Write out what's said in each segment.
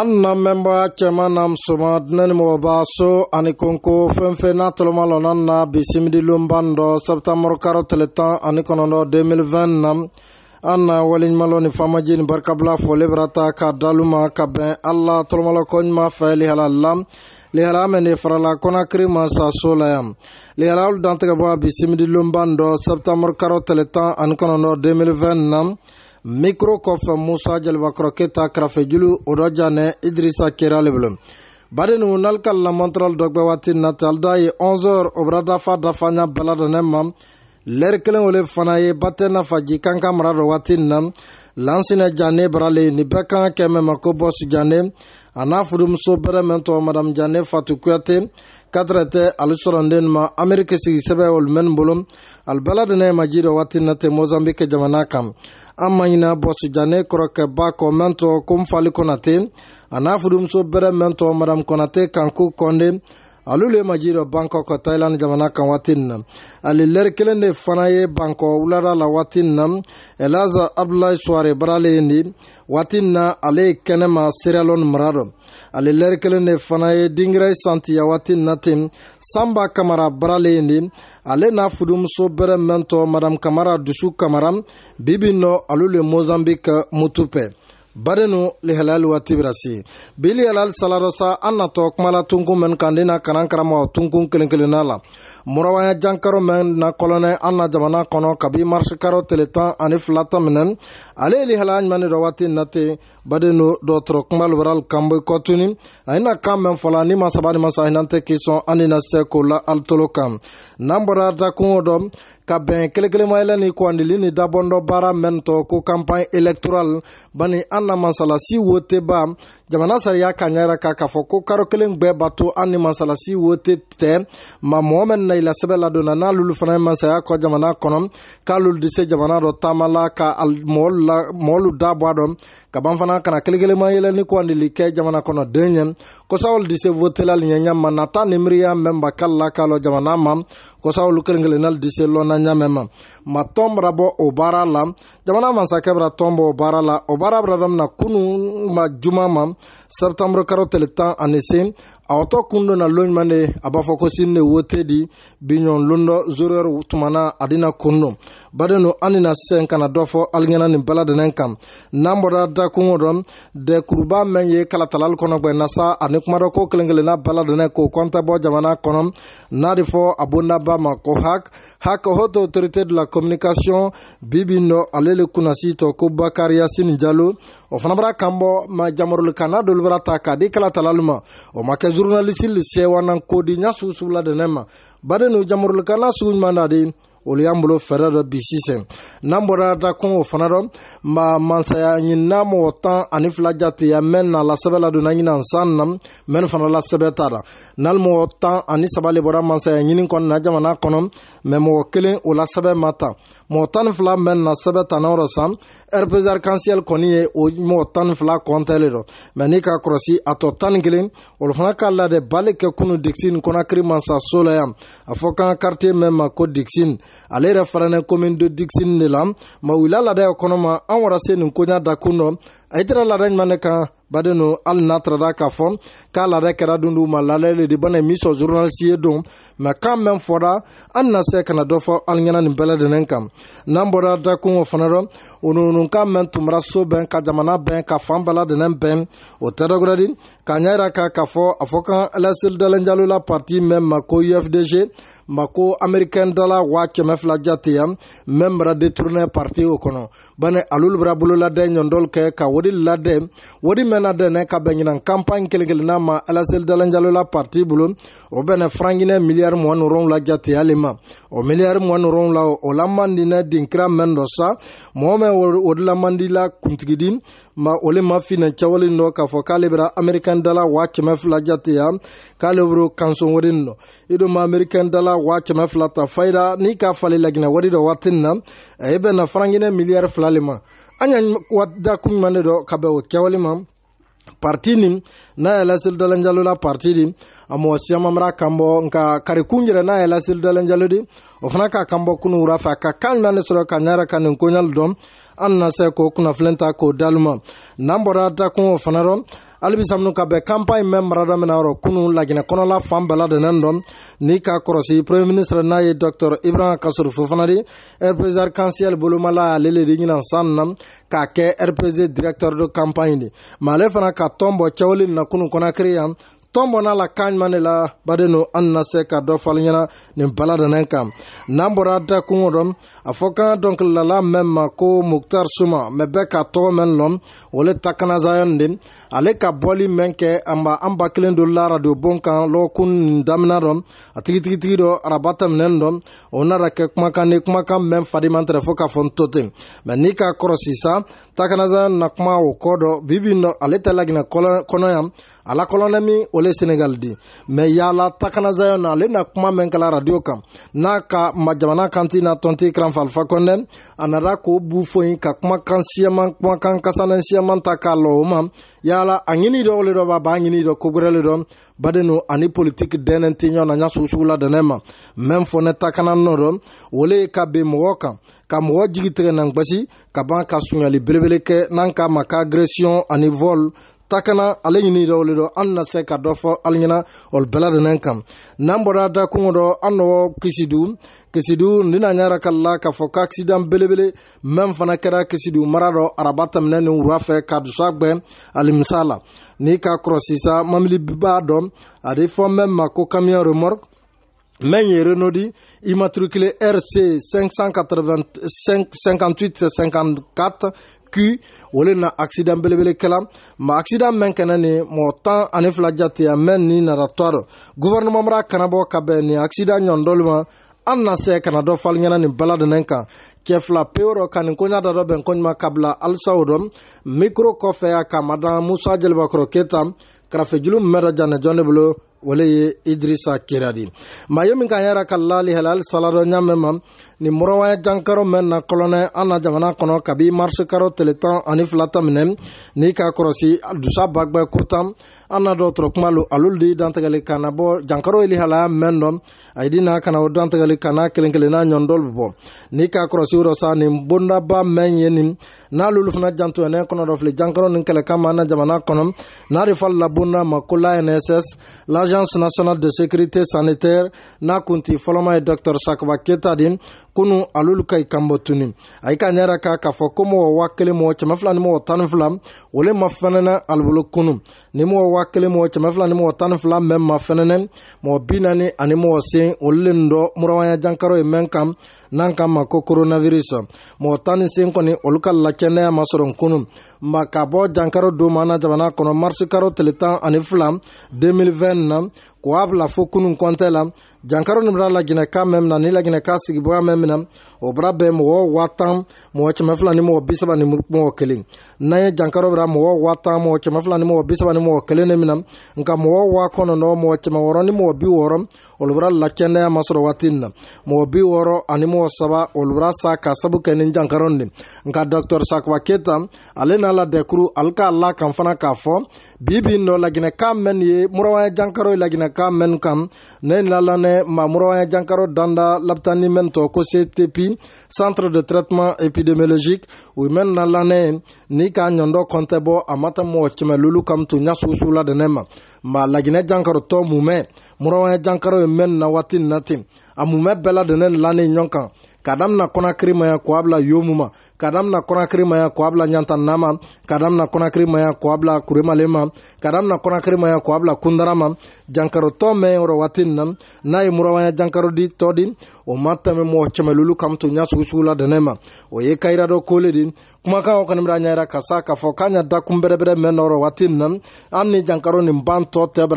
an namɛnbaya cɛman na musoman dunɛ ni mɔgɔba so ani konko fɛn fɛn n'a tɔlɔma lɔnna na bisimililonban dɔ sɛbitanmɔrɔ karo tile tan ani kɔnɔdɔ 2020 na an na waleɲumanlɔ ni faamaji ni barikabila fɔle bɛra ta ka dalu ma ka bɛn ala tɔlɔmalɔ kɔɲuman fɛ lihala la lihala mɛn de farala kɔnakiri ma sa so la yan lihalalu dantigɛ bɔ a bisimililonban dɔ sɛbitanmɔrɔ karo tile tan ani kɔnɔdɔ 2020 na mikro kɔfɛ musa jalibakɔrɔ keta karafejulu o dɔ janɛ idrisa kerale bolo badenu nalka lamɔntaral dɔgbɛ waati nata alida ye 11h o bara dafa dafanya baladɛnɛ ma lɛri kelen ole fana ye batɛ nafaji kan ka mara dɔ waati na lansinɛ jane barale nin bɛɛ kan ka kɛmɛ ma ko bɔsi jane a n'a furumuso bɛrɛ mɛn tɔgɔ madam jane fatu kuyate katrɛtɛ ali sɔrɔnden ma ameriki sigi sɛbɛ olumɛni bolo alibala dene maji dɔ waatini tɛ mozambike jamana kan an maɲina bɔsijane kɔrɔkɛba kɔ mɛn tɔ komfali kɔnate a n'a fudumuso bɛrɛ mɛn tɔ madam kɔnate kanku kɔnde alu le maji dɔ bankɔ kɔ tailand jamana kan waatini na ali lɛri kelen de fana ye bankɔ wulada la waatini na elaza abdulayi suware barale ni waatini na ale ye kɛnɛma seriyalɔni mara dɔ ale lɛri kelen de fana ye dingirai santiya waatini na ten sanba kamara barale ni ale n'a fudumuso bɛrɛ mɛntɔ madam kamara dusu kamara bibi nɔ alu le mozambik mutupɛ badenu lihalali waati bira se bili halali salarɔ sa an natɔ kumala tunkun mɛn kan de na kalan karamɔgɔ tunkun kelen kelenna la murawaya jankaro mɛn na kɔlɔnɛ an na jamana kɔnɔ kabi marisikaro tele tan ani fila ta minɛ ale ye lihalaya ɲuman ni dɔ waati nate baden do dɔgɔtɔrɔ kunba liberal kanbe kɔtuni a na kan mɛn fɔla ni ma saba ni masa hinɛ tɛ k'i sɔn an ni na se k'o la alitolo kan n'an bɔra dakun o dɔ ka bɛn kelekelenmayɛlɛ ni kɔndili ni dabɔndɔ baara mɛn tɔ ko kanpaɲi elektoral bani an na masalasi woteba jamana sariya ka ɲɛyɛrɛ ka k'a fɔ ko karo kelen gwɛ bato an ni masalasi wote tɛ ma mɔgɔ mɛn na ilasɛbɛ ladonna n'alulu fana ye masaya kɔ jamana kɔnɔ k'alulu de se jamana dɔ taama la ka mɔɔlu da bɔ a dɔn kaban fana kana kelekelenmayɛlɛ ni kɔndili kɛ jamana kɔnɔden ye kosawol dise votelal ɲɛɲama nata nimiriya mɛnba kalla kalo jamana ma kosawolu kelen kelennal dise lɔnna ɲamɛma ma tɔn bara bɔ o baara la jamana masakɛ bara tɔn bɔ o baara la o baara bara damina kunu ma juma ma sɛptanburu karo tele tan ani se a wɔtɔ kun donna loɲuman de a b'a fɔ ko sini de wote di biɲɔn londɔ zorɛr tumana adina kun don baden no an na sen kana dɔ fɔ aligɛna nin bɛladɛnɛ kan n'an bɔra da kungo dɔ dɛkuruba mɛn ye kalatalali kɔnɔ gwɛ nasa ani kuma dɔ ko kelen kelenna bɛladɛnɛ k'o kɔntɛ bɔ jamana kɔnɔ n'a de fɔ a bondaba ma ko hak hak haute autorité de la communication bibi nɔ ale le kunnasi tɔ ko bakari yasini jalo o fana bara kan bɔ ma jamarolikanna dolu bara ta k'a di kalatalali ma o ma kɛ journalisi le sewanan kodi ɲa sugu sugu la dɛnɛ ma baden no jamarolikanna sugu ɲuman na de olu y'an bolo fɛɛrɛ dɔ bi sisan n'an bɔra da kun o fana dɔ ma mansaya ɲinina mɔgɔ tan ani fila jate ya mɛn na lasɛbɛ la donna ɲinan san na mɛn fana lasɛbɛ t'a la n'ali mɔgɔ tan ani saba le bɔra mansaya ɲini kɔnɔna jamana kɔnɔ mɛ mɔgɔ kelen o lasɛbɛ ma ta mɔgɔ e tan ni fila min bɛ na sɛbɛ ta n'o rɔ san rpz arkansiyɛl kɔni ye o mɔgɔ tan ni fila kɔntɛlen rɔ mɛ n'i ka kɔrɔsi a tɔ tan ni kelen olu fana k'a ladɛ bali kɛ kunu dikisin kɔnakiri mansa so la yan a fɔ kan karite mɛn ma ko dikisin ale yɛrɛ faranɛ komin do dikisin de la ma wulila ladɛ kɔnɔma an wara se nin koɲa da kun dɔ a yitira ladɛ ɲuman de kan baden no hali n'a tarada k'a fɔ k'a laada kɛra don dugu ma laada le de bana min sɔn journaliste ye don mɛ kan mɛn fɔra an na se kana dɔ fɔ hali ɲɛna nin bɛɛ lajɛlen kan n'an bɔra dakungo fana rɔ onunukan mɛn tun bɔra so bɛn ka jamana bɛn ka fan bɛɛ lajɛlen bɛn o tɛ dɔ wɛrɛ di k'a ɲɛ yira k'a fɔ a fɔ kan lseli dalenjalo la parti mɛn ma ko ufdg mako américain dala waa kɛmɛ fila jate yan même bara détourné parti o kɔnɔ bani alolu bara bololadɛ ɲɔndɔl kɛ ka wodi ladɛ wodi mɛnna dɛnɛ ka bɛn ɲinan campagne kelen kelenna ma alaseli dalanjalo la parti bolo o bɛnɛ frankinɛ miliyari mɔgɔ nɔrɔn la jate ale ma o miliyari mɔgɔ nɔrɔn la o la mandinɛ dinkira mɛn dɔ sa mɔgɔ mɛn o de la mandi la kuntigidi ma ole ma fina cawalen nɔ k'a fɔ k'ale bɛra amerikɛn dala waa kɛmɛ fila jate ya k'ale bɛro kanson wɛrin nɔ i don ma amerikɛn dala waa kɛmɛ fila ta fayira n'i k'a fale laginɛ wari dɔ waati nin na i e bɛna faranginɛ miliyɛri fila le ma an y'a da kun ɲuman de dɔ ka bɛn o kɛwale ma parti nin n'a yɛ laseli dalanjalo la parti di a mɔgɔ siyamamara kan bɔ nka karikun yɛrɛ n'a yɛ laseli dalanjalo di o fana k'a kan bɔ kunu wura fɛ a ka kan ɲuman de sɔrɔ ka ɲa yɛrɛ ka nin koɲali dɔn an nana se k'o kunnafilɛ ta k'o d'alu ma n'an bɔra dakun o fana rɔ halibisa minnu ka bɛn kanpa in bɛ mara dɔ min na yɔrɔ kunu laginɛ kɔnɔla fan bɛɛ ladɛnnen dɔn ni ka kɔrɔsi premier ministre n'a ye docteur ibrahima kasoro fofanadi rpzr kansiyɛli bolomala ale le de ɲinan san na k'a kɛ rpz directeur de campagne de ma ale fana ka tɔn bɔ cɛwale na kunu kɔnakiri yan tɔn bɔnna la kan ɲuman de la baden do an na se ka dɔ falen ɲɛna nin bala dɛnɛ kan n'an bɔra da kungo dɔn a fɔ kan dɔnkilidala mɛn ma ko muktar suma mɛ bɛ ka tɔgɔ mɛn lɔn ole ta kana zayon de ale ka bɔli mɛn kɛ anba an ba kelen do la radio bon kan lɔgɔkun nin damina dɔn a tigitigitigi dɔ araba tɛmɛnɛn dɔn o nara kɛ kumakan ni kumakan mɛn fadiman tɛrɛ fɔ k'a fɔ n to ten mɛ n'i ka kɔrɔsi sa takana zayon na kuma o kɔ dɔ bibi nɔ ale tɛ lagina kɔnɔ yan a la kɔlɔnɛ min ole senegal di mɛ yaala takana zayon na ale na kuma mɛn kala radio kan n'a ka jamana kanti na tɔnti kran fanfa kɔndɛ a nara k'o bu foyi ka kumakan kumakan kasanan ta k'a yala a ɲini dɔ le dɔ b'a b'a ɲini dɔ kogwɛrɛle dɔ badenu ani politiki dɛnɛ tɛ ɲɔgɔn na ɲa sugusugu dɛnɛ ma mɛn fɔ ne ta kana nɔ wole ka mɔgɔ kan ka mɔgɔ jigi ka ban ka belebele ani takana ale ɲini dɔ le do an na se ka dɔ fɔ ali ɲɛna olu bɛɛ ladenen kan n'an bɔra da kungo dɔ an nɔgɔ kisidu kisidu nina ɲara ka la k'a fɔ ka accident belebele min fana kɛra kisidu mara dɔ araba tɛmɛnɛ nin wura fɛ ka dusu gwɛ alimisa la n'i ka kɔrɔsisa mamili b'a dɔn a de fɔ mɛn ma ko kamiyɔn remɔrke men ye renodi immatriculé rc 5854 q o le na accident belebele kɛla ma accident mɛn kɛnɛ ni mɔɔ tan ani fila jate a mɛn ni nara to dɔ guvɛrɛnɛman mara kanabɔ ka bɛn ni accident ɲɔn dɔli ma an na se kana dɔ faliɲɛna nin baladinɛ kan cɛ fila pewu rɔ ka nin koɲa da dɔ bɛn koɲuman kabila halisa o dɔ mikro kɔfɛ a ka madan musa jelibakɔrɔ keta karafejulu mɛn dɔ janɛ jɔn de bolo wala ye idrisa kiradi ma ye min kan yara kallali halal salado ɲamɛ ma nin murawaɲɛ jankaro mɛn na kɔlɔnɛ an na jamana kɔnɔ kabi marisukaro tele tan ani fila ta minɛ n'i k'a kɔrɔsi dusa bagbɛ kurtan an na dɔ tɔrɔ kuma lo alolu de dantɛgɛli kana bɔ jankaro ye lihalaya mɛn dɔ a yidi n'a kana o dantɛgɛli kana kelen kelen n'a ɲɔndɔl bɔ n'i k'a kɔrɔsi dɔ sa nin bondaba mɛn ye nin n'alolu fana jantoyɛnɛ kɔnɔ dɔ filɛ jankaro nin kɛlɛ kama an na jamana kɔnɔ n'a de fali labonda ma ko la nss l'agence nationale de sécurité sanitaire n'a kun ti fɔlɔma ye dɔctr sakuba keta di kunu alolu ka i kanbɔ tuni a yi ka ɲɛ yɛrɛ kan k'a fɔ ko mɔgɔ waa kelen mɔgɔ kɛmɛ fila ni mɔgɔ tan ni fila ole ma fɛnɛnɛ alibolo kunu ni mɔgɔ waa kelen mɔgɔ kɛmɛ fila ni mɔgɔ tan ni fila mɛn ma fɛnɛnɛ mɔgɔ bi naani ani mɔgɔ sen olu le nin dɔ murawaya jankaro ye mɛn kan n'an kan ma ko koronavirus mɔgɔ tan ni sen kɔni olu ka lakɛnɛya ma sɔrɔ kunu nka ka bɔ jankaro don ma na jamana kɔnɔ marisi karo tile tan ani fila 2020 na k'o a bila fo kunun kɔntɛ la jankaro nin bɛna laginɛkan mɛn mina ni laginɛkan sigibaga mɛn mina o bɛna bɛn mɔgɔ waa tan mɔgɔ kɛmɛ fila ni mɔgɔ bi saba ni mɔgɔ kelen n'an ye jankaro bɛna mɔgɔ waa tan mɔgɔ kɛmɛ fila ni mɔgɔ bi saba ni mɔgɔ kelen de mina nka mɔgɔ waa kɔnɔntɔn mɔgɔ kɛmɛ wɔɔrɔ ni mɔgɔ bi wɔɔrɔ olu bɛna lakɛnɛya masɔrɔ waati nin na mɔgɔ bi wɔɔrɔ ani mɔgɔ saba olu bɛna sa ka sabu kɛ ni jankaro nin nka dɔktɔr sakuba keyita ale n'a ladɛkuru ale k'a la kan fana k'a fɔ bi bi in nɔ laginɛkan mɛn nin ye murawa jankaro ye laginɛ ka men kam ne lalane mamroya jankaro danda laptani men to ko ctp centre de traitement épidémiologique u men lalane ni ka ɲɔndɔ kɔntɛ bɔ a mata mɔgɔ kɛmɛ lulu kam tu ɲa susu la dene ma ma laginɛ jankaro tɔ mumɛ murɔya jankaro ye men na waati nati a mumɛ bɛɛ la dene lani ɲɔn kan ka damina kɔnakiri maya k'o bila yomu ma ka damina kɔnakiri maya k'o nyanta nama ma ka damina kɔnakiri maya k'o bila kuremale ma ka damina kɔnakiri maya k'o kundarama jankaro to me oro watinna waati nin na n'a ye jankaro di todin di o ma tɛmɛ mɔgɔ cɛmɛlulu kam to ɲa sugusugu la o ye kaira do kole kuma ka o kɔni nyaira kasa ka fo kanya da kumberebere me noro watinna anni jankaro ni banto nin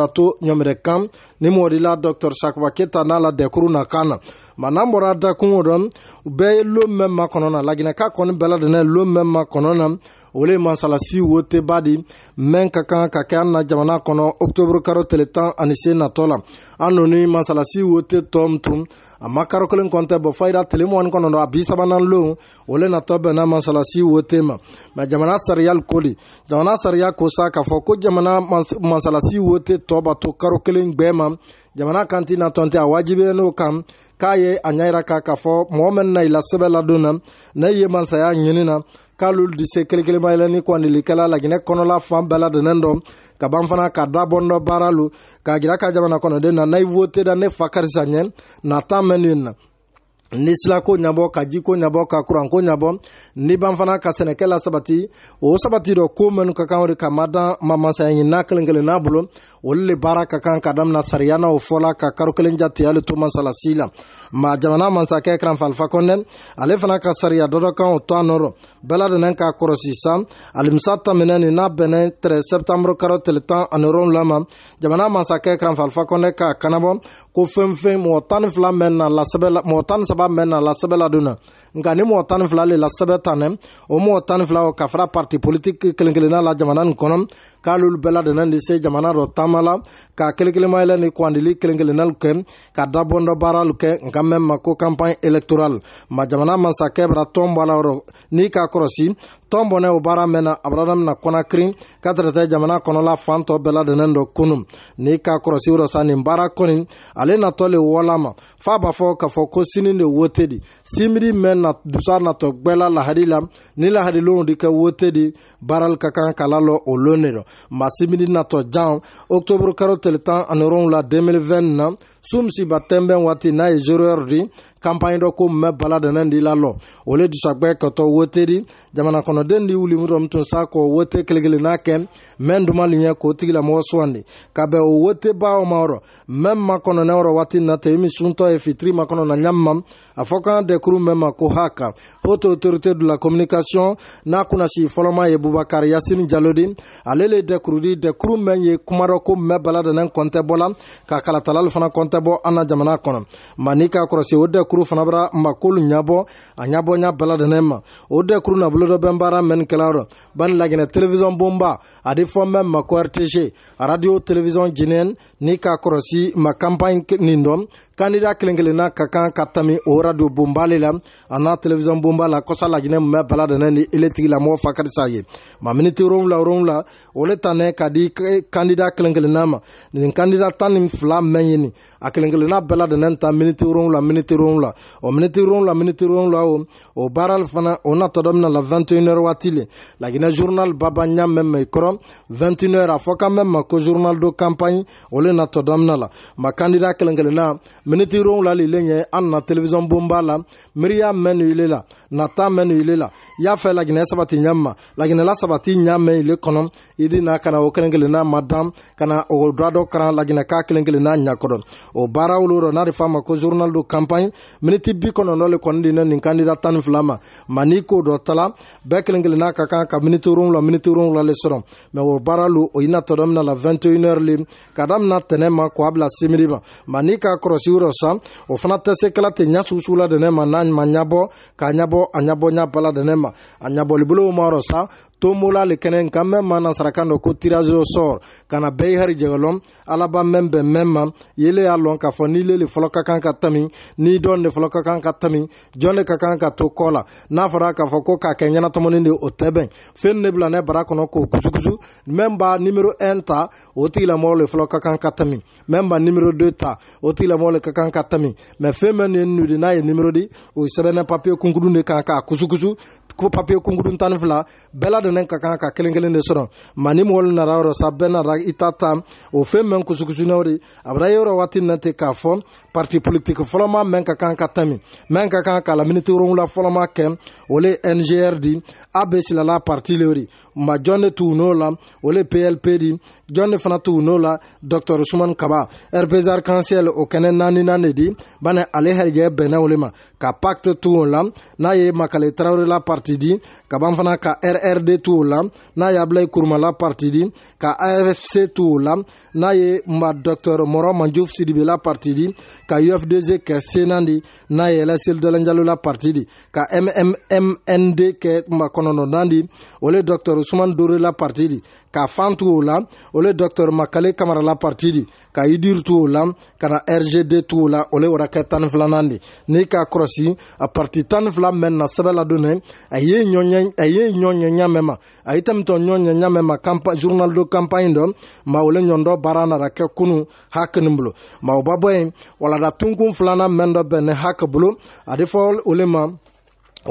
ban tɔ ni modila docteur sakuba keta n'a la dɛkuru na kan ma n'an bɔra da kungo dɔn u bɛɛ ye lon mɛn ma kɔnɔ na laginɛka kɔni bɛɛ ladɛnɛ lon mɛn ma kɔnɔ na o le masalasi wo tɛ ba di mɛn ka kan ka kɛ an na jamana kɔnɔ oktoburu karo tele tan ani se natɔ la an noni masalasi wo tɛ tɔm tun a ma karo kelen kɔntɛ bɔ fayida tele mɔni kɔnɔdɔ a bi sabanan lon o le natɔ bɛnna masalasi wo tɛ ma mɛ jamana sariyali ko di jamana sariya ko sa k'a fɔ ko jamana masalasi wo tɛ tɔ bato karo kelen gwɛɛ ma jamana kan ti natɔn tɛ a wajibiya n'o kan k'a ye a ɲa yira k'a k'a fɔ mɔgɔ min na i la sɛbɛ ladon na ne ye mansaya ɲini na k'alolu de se kelenkelemayɛlɛnni kɔndilikɛla laginɛ kɔnɔla fan bɛɛ ladenen dɔ ka ban fana ka dabɔn dɔ baara lo k'a jira ka jamana kɔnɔden na na i vote da ne fa karisa ɲɛ na taa mɛn nin na ni silako ɲabɔ ka jiko ɲabɔ ka kuranko ɲabɔ ni ban fana ka sɛnɛkɛ la sabati o sabati dɔ ko minnu ka kan o de ka madan mamasaya ɲi n'a kelen kelen n'a bolo olu le baara ka kan ka damina sariya n'o fɔla ka karo kelen jate hali to masalasi la ma jamana masakɛ karanfa alfa kɔnɛ ale fana ka sariya dɔ dɔ kan o to a nɔrɔ bɛɛ ladɛnɛ k'a kɔrɔsi san alimisa taminɛ nin n'a bɛnnɛ tɛrɛ sɛptanburu karo tile tan ani wolonwula ma jamana masakɛ karanfa alfa kɔnɛ k'a kanabɔ ko fɛn fɛn mɔgɔ tan ni fila mɛn na lasɛbɛ mɔgɔ tan ni saba saba mɛn na la sɛbɛ ladon na nka ni mɔgɔ tan ni fila le la sɛbɛ ta nɛ o mɔgɔ tan ni fila o ka fara parti politiki kelen kelenna la jamana nin kɔnɔ k'alolu bɛɛ ladennen de se jamana dɔ taama la ka kelenkelemayɛlɛ ni kugandili kelenkelennalu kɛ ka dabɔndɔbaaralu kɛ nka mɛn ma ko kanpaɲi elektoral ma jamana masakɛ bara tɔn bɔ a la yɔrɔ n'i k'a kɔrɔsi tɔn bɔnɛ o baara mɛn na a bara damina kɔnakiri ka tɛrɛtɛ jamana kɔnɔla fan tɔ bɛɛ ladennen dɔ kunu n'i k'a kɔrɔsi yɔrɔ sa nin baara kɔni ale natɔ le wɔla ma f'a b'a fɔ k'a fɔ ko sini de wote di simiri mɛn na dusa natɔ gbɛla lahadi la ni lahadilenw de kɛ wote di baaral ka kan k'a la lɔ o lon de rɔ masimidi natɔ jan oktoburu karo tile tan ani wolonwula 2020 na su misiba tɛnbɛn waati n'a ye zero heure di kampaɲi dɔ ko mɛ bala dɛnɛ di la lɔ o le dusagwɛ kɔtɔ woteri jamana kɔnɔden di wulimu dɔm tun sa kɔ wote kelegelen n'a kɛ mɛn duma liyɛ k'o tigilamɔgɔ suwandi ka bɛn o wote baaw ma rɔ mɛn ma kɔnɔnɛ rɔ waati natɛ i min suntɔ ye fitiri ma kɔnɔ na ɲamma a fɔ kan dɛkuru mɛn ma ko ha kan haute autorité de la communication n'a kunnasi fɔlɔma ye bubakari yasini jalodi ale le dɛkurudi dɛkuru mɛn ye kuma dɔ ko mɛ bala dɛnɛ kɔntɛ bɔ la ka kalatalali fana kɔntɛ bɔ an na jamana kɔnɔ mani k'a kɔrɔsi o dɛkuru dekuru fana bara makolu ɲabɔ a ɲabɔ ɲa bɛla dɛnɛ ma o dekuru nabolo dɔ bɛn baara mɛn kɛlayɔrɔ bani laginɛ televisiɔn bonba adi fɔ mɛn mako rtg radio televisiɔn jinɛn ni k'a kɔrɔsi ma kampaɲe nin dɔn kandida kelen kelenna ka kan ka tami o radio bonba le la a n'a televisiɔn bonba la kɔsa lajinɛ mun bɛ bala dɛnɛ ni ele tigilamɔgɔ fa karisa ye ma miniti ronfila ronfila o le tanɛ ka di kandida kelen kelenna ma nin kandida tan ni fila mɛn ye nin a kelen kelenna bɛɛ ladɛnɛ ta miniti ronfila miniti ronfila o miniti ronfila miniti ronfila o o baara fana o natɔ dɔ bɛna la 21h waati le lajinɛ journal baba ɲa mɛn mɛ i kɔrɔ 21h a fɔ ka mɛn ma ko journal do campagne o le natɔ dɔ bɛna la ma kandida kelen kelenna miniti ronwula lile ɲɛ an na televisiɔn bonba la miiriya mɛn nile la nata mɛnu ile la y'a fɛ laginɛ sabati ɲa ma laginɛla sabati ɲa mɛn ile kɔnɔ i di na kana o kelen kelen n'a ma dan kana o dura dɔ karan laginɛ k'a kelen kelen n'a ɲakɔdɔ o baara wolo rɔ n'a de f'a ma ko journal do campagne miniti bi kɔnɔnɔ le kɔni di ne nin kandida tan ni fila ma ma n'i ko dɔ tala bɛɛ kelen kelen n'a ka kan ka miniti wolonwula miniti wolonwula le sɔrɔ mɛ o baara lo o yina tɔ dɔmina la 21 heure le ka damina tɛnɛ ma k'o a bila simiri ma ma n'i ka kɔrɔsi rɔ sa o fana tɛ se kala tɛ ɲa sugu sugu la dɛnɛ ma n'a ma ɲabɔ k'a ɲabɔ bɔ a ɲabɔ ɲa bala dɛnɛ ma a ɲabɔlibolow ma rɔ sa tombola le kɛnɛ ka mɛn ma nasarakan dɔ ko tirage au sort ka na bɛɛ hari jɛgɛlɔn alaba mɛn bɛn mɛn ma yele y'a lɔn k'a fɔ ni le le fɔlɔ ka kan ka tami ni dɔn de fɔlɔ ka kan ka tami jɔn de ka kan ka to kɔ la n'a fɔra k'a fɔ ko k'a kɛ ɲɛnatɔmɔni de o tɛ bɛn fɛn de bila ne bara kɔnɔ k'o kusukusu mɛn b'a nimero 1 ta o tigilamɔgɔ le fɔlɔ ka kan ka tami mɛn b'a nimero 2 ta o tigilamɔgɔ le ka kan ka tami mɛ fɛn mɛn ye nu de n'a ye nimero di o sɛbɛnna papiye kunkuru de kan k'a kusukusu ko papiye kunkuru tan ni fila bɛɛ la nin ka kan ka kelen kelen de sɔrɔ ma ni mɔgɔ nara yɔrɔ sa bɛɛ nara i ta ta o fɛn mɛn kusukusunɛw de a bara yɔrɔ waati na ten k'a fɔ parti politiki fɔlɔma mɛn ka kan ka tɛmi mɛn ka kan k'a la miniti woronwula fɔlɔma kɛ o le ngr di a be silala parti le ri ma jɔn de tugu n'o la o le plp di jɔn de fana tugu n'o la dɔktɔr suman kaba rpzr kansiɛl o kɛnɛ naaninan de di bani ale hɛrijɛ bɛnna o le ma ka pakte tu o la n'a ye makale tarawure la parti di kaban fana ka rrd tu o la n'a ye abilayi kuruma la parti di ka afc tu o la n'a ye ma dɔktɔr mɔrɔ manjuf sidibe la parti di ka ufdz kɛ senan di n'a ye lsel dɔlɛnjalo la parti di ka mmmnd kɛ ma kɔnɔnɔnan di o le dɔktɔr suman dore la parti di ka fan tugu o la ole dɔctɛr makale kamarala partidi ka idir tugu o la ka na rgd tugu o la ole wara kɛ tani filanan de n'i k'a kɔrɔsi a parti tani fila mɛn na sɛbɛ ladonnɛ a ye ɲɔɲɛ a ye ɲɔɲɛɲa mɛn ma a ye tɛmitɔ ɲɔɲɛɲa mɛn ma kampa journal do campagne dɔ ma ole ɲɔndɔ baara nara kɛ kunu hakini bolo ma o ba bɔ yen walada tunkun filanan mɛn dɔ bɛn ne hakɛ bolo a de fɔ ole ma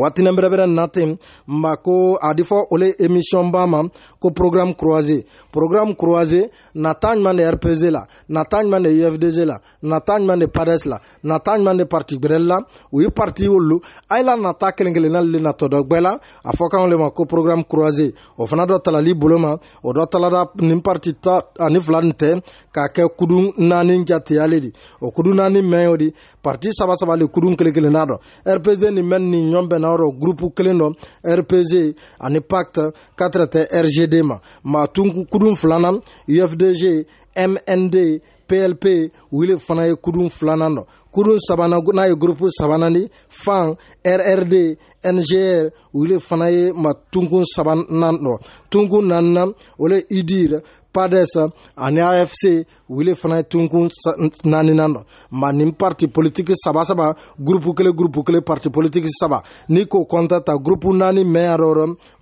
watinin bɛrɛbɛrɛ na ten ma ko a di fɔ ole émission ba ma ko programme croisé programme croisé nata ɲuman de rpg la nata ɲuman de ufdg la nata ɲuman de pades la nata ɲuman de parti gwɛrɛli la u ye parti wolu a la nata kelen kelen n'ale le natɔ dɔ gbɛ la a fɔ kan le ma ko programme croisé o fana dɔ talali bolo ma o dɔ talada nin parti ta ani fila nin tɛ k'a kɛ kudu naani jateyale di o kudu naani mɛn o di parti saba saba le kudu kelen kelen na dɔ rpg nin mɛn nin ɲɔn bɛnna jamana rɔ gurupu kelen dɔ rpg ani pacte 4 tɛ rgd ma maa tunkudun filanan ufdg mnd plp wili fana ye kudun filanan dɔ kurun sabanan n'a ye gurupu sabanan di fan rrd ngr wili fana ye ma tunkun sabanan dɔ tunkun naaninan o le idir pades ani afc wile fana ye tunkun naaninan dɔ ma nin parti politiki saba saba gurupu kelen gurupu kelen parti politiki saba n'i k'o kɔnta ta gurupu naani mɛn ya dɔ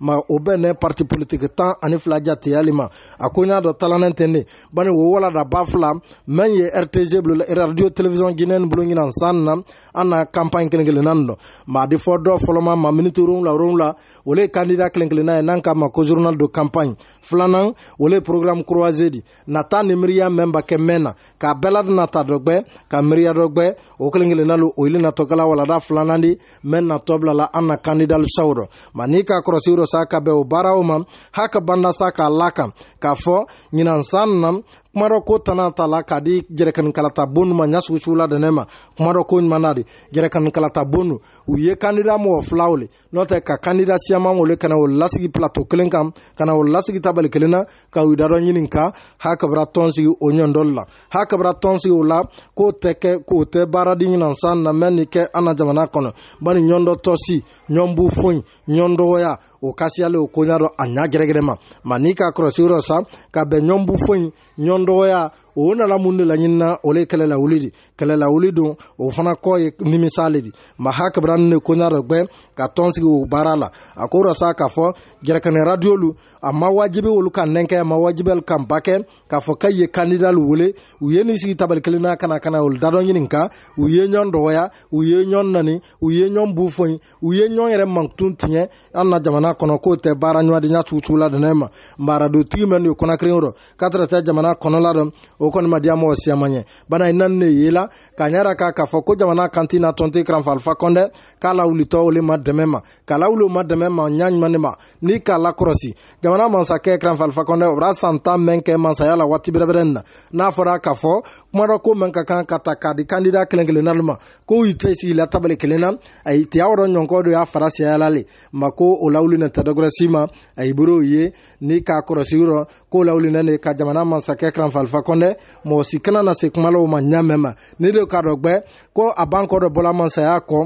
ma o bɛ nɛ parti politiki tan ani fila jate yali ma a ko n y'a dɔ talanen tɛ ne bani o wala da ba fila mɛn ye rtg bulo radio television guinéen bulo ɲinan san na an na campagne kelen kelen naani dɔ ma a di fɔ dɔ fɔlɔma ma miniti ronwula ronwula o le ye candidat kelen kelenna ye n'an k'a ma ko journal de campagne filanan o le ye programme croisé di nata ni miiriya mɛn ba kɛ mɛn na k'a bɛɛ ladi nata dɔ gbɛ ka miiriya dɔ gbɛ o kelen kelen na lo o ile natɔkɛla walada filanan di mɛn natɔ bila la an na kandidalisaw rɔ ma n'i k'a kɔrɔsi rɔ sa ka bɛn o baaraw ma haka banda sa k'a la kan k'a fɔ ɲinan san na kuma dɔ ko tana t'a la k'a di jɛrɛkɛnikalata bonu ma ɲasugu sugu la dɛnɛ ma kuma dɔ ko ɲuman na de jɛrɛkɛnikalata bonu u ye kandida mɔgɔ filaw le n'o tɛ ka kandida siyaman wele ka na o lasigi plato kelen kan ka na o lasigi tabali kelen na ka u da dɔ ɲini ka ha kabira tɔn sigi o ɲɔn dɔ la ha kabira tɔn sigi o la k'o tɛ kɛ k'o tɛ baara di ɲinan san na mɛ nin kɛ an na jamana kɔnɔ bari ɲɔn dɔ tɔsi ɲɔn b'u foyi ɲɔn dɔgɔya o kasiyalen o koɲa dɔ a ɲa gɛrɛgɛrɛ ma ma n'i ka kɔlɔsi yɔrɔ sa ka bɛn ɲɔnbu foyi ɲɔndɔgɔya o nana mun de laɲinina o le ye kɛlɛ lawuli di kɛlɛ lawuli don o fana kɔ ye nimisa le di maha kabrani ne koɲa dɔ gwɛ ka tɔn sigi o baara la a ko dɔ sa k'a fɔ gɛrɛkɛnɛ radiyolu a ma wajibi olu ka nɛnkɛ a ma wajibi olu ka ba kɛ k'a fɔ ka ye kandidalu wele u ye ni sigi tabali kelen na kana kana olu dadɔ ɲini kan u ye ɲɔn dɔgɔya u ye ɲɔn nani u ye ɲɔn bu foyi u ye ɲɔn yɛrɛ mankutun tiɲɛ an na jamana kɔnɔ k'o tɛ baara ɲɔgɔndenya tugutugula dɛnɛ ma mbaradotigi mɛn de ye kɔnɔkirin rɔ ka tɛrɛ tɛ jamana kɔnɔla dɔ o kɔni ma diya mɔgɔ siya ma ɲɛ bana i nani ne ye la k'a ɲara k'a k'a fɔ ko jamana kanti na tɔnte karanfalifa kɔndɛ k'a lawulitɔ ole ma dɛmɛ ma k'a lawuli o ma dɛmɛ ma ɲa ɲuman ne ma n'i k'a lakɔrɔsi jamana masakɛ karanfalifa kɔndɛ o b'a san tan mɛn kɛ masaya la waati bɛrɛbɛrɛ nin na n'a fɔra k'a fɔ kuma dɔ ko mɛn ka kan ka ta k'a di kandida kelen kelen naani ma k'o y'i to sigi la tabali kelen na ayi tiya wɔrɔ ɲɔnkɔ dɔ y'a fara siyaya la le ma ko o lawuli na tɛ dɔgɔrɛ si ma a y'i bolo ye n'i k'a kɔrɔsi yɔrɔ ko lawulilen de ka jamana masakɛ karanfalifa kɔnde mɔgɔ si kana na se kumalaw ma ɲamɛ ma ni de ka dɔ gwɛ ko a b'an kɔ dɔ bɔla masaya kɔ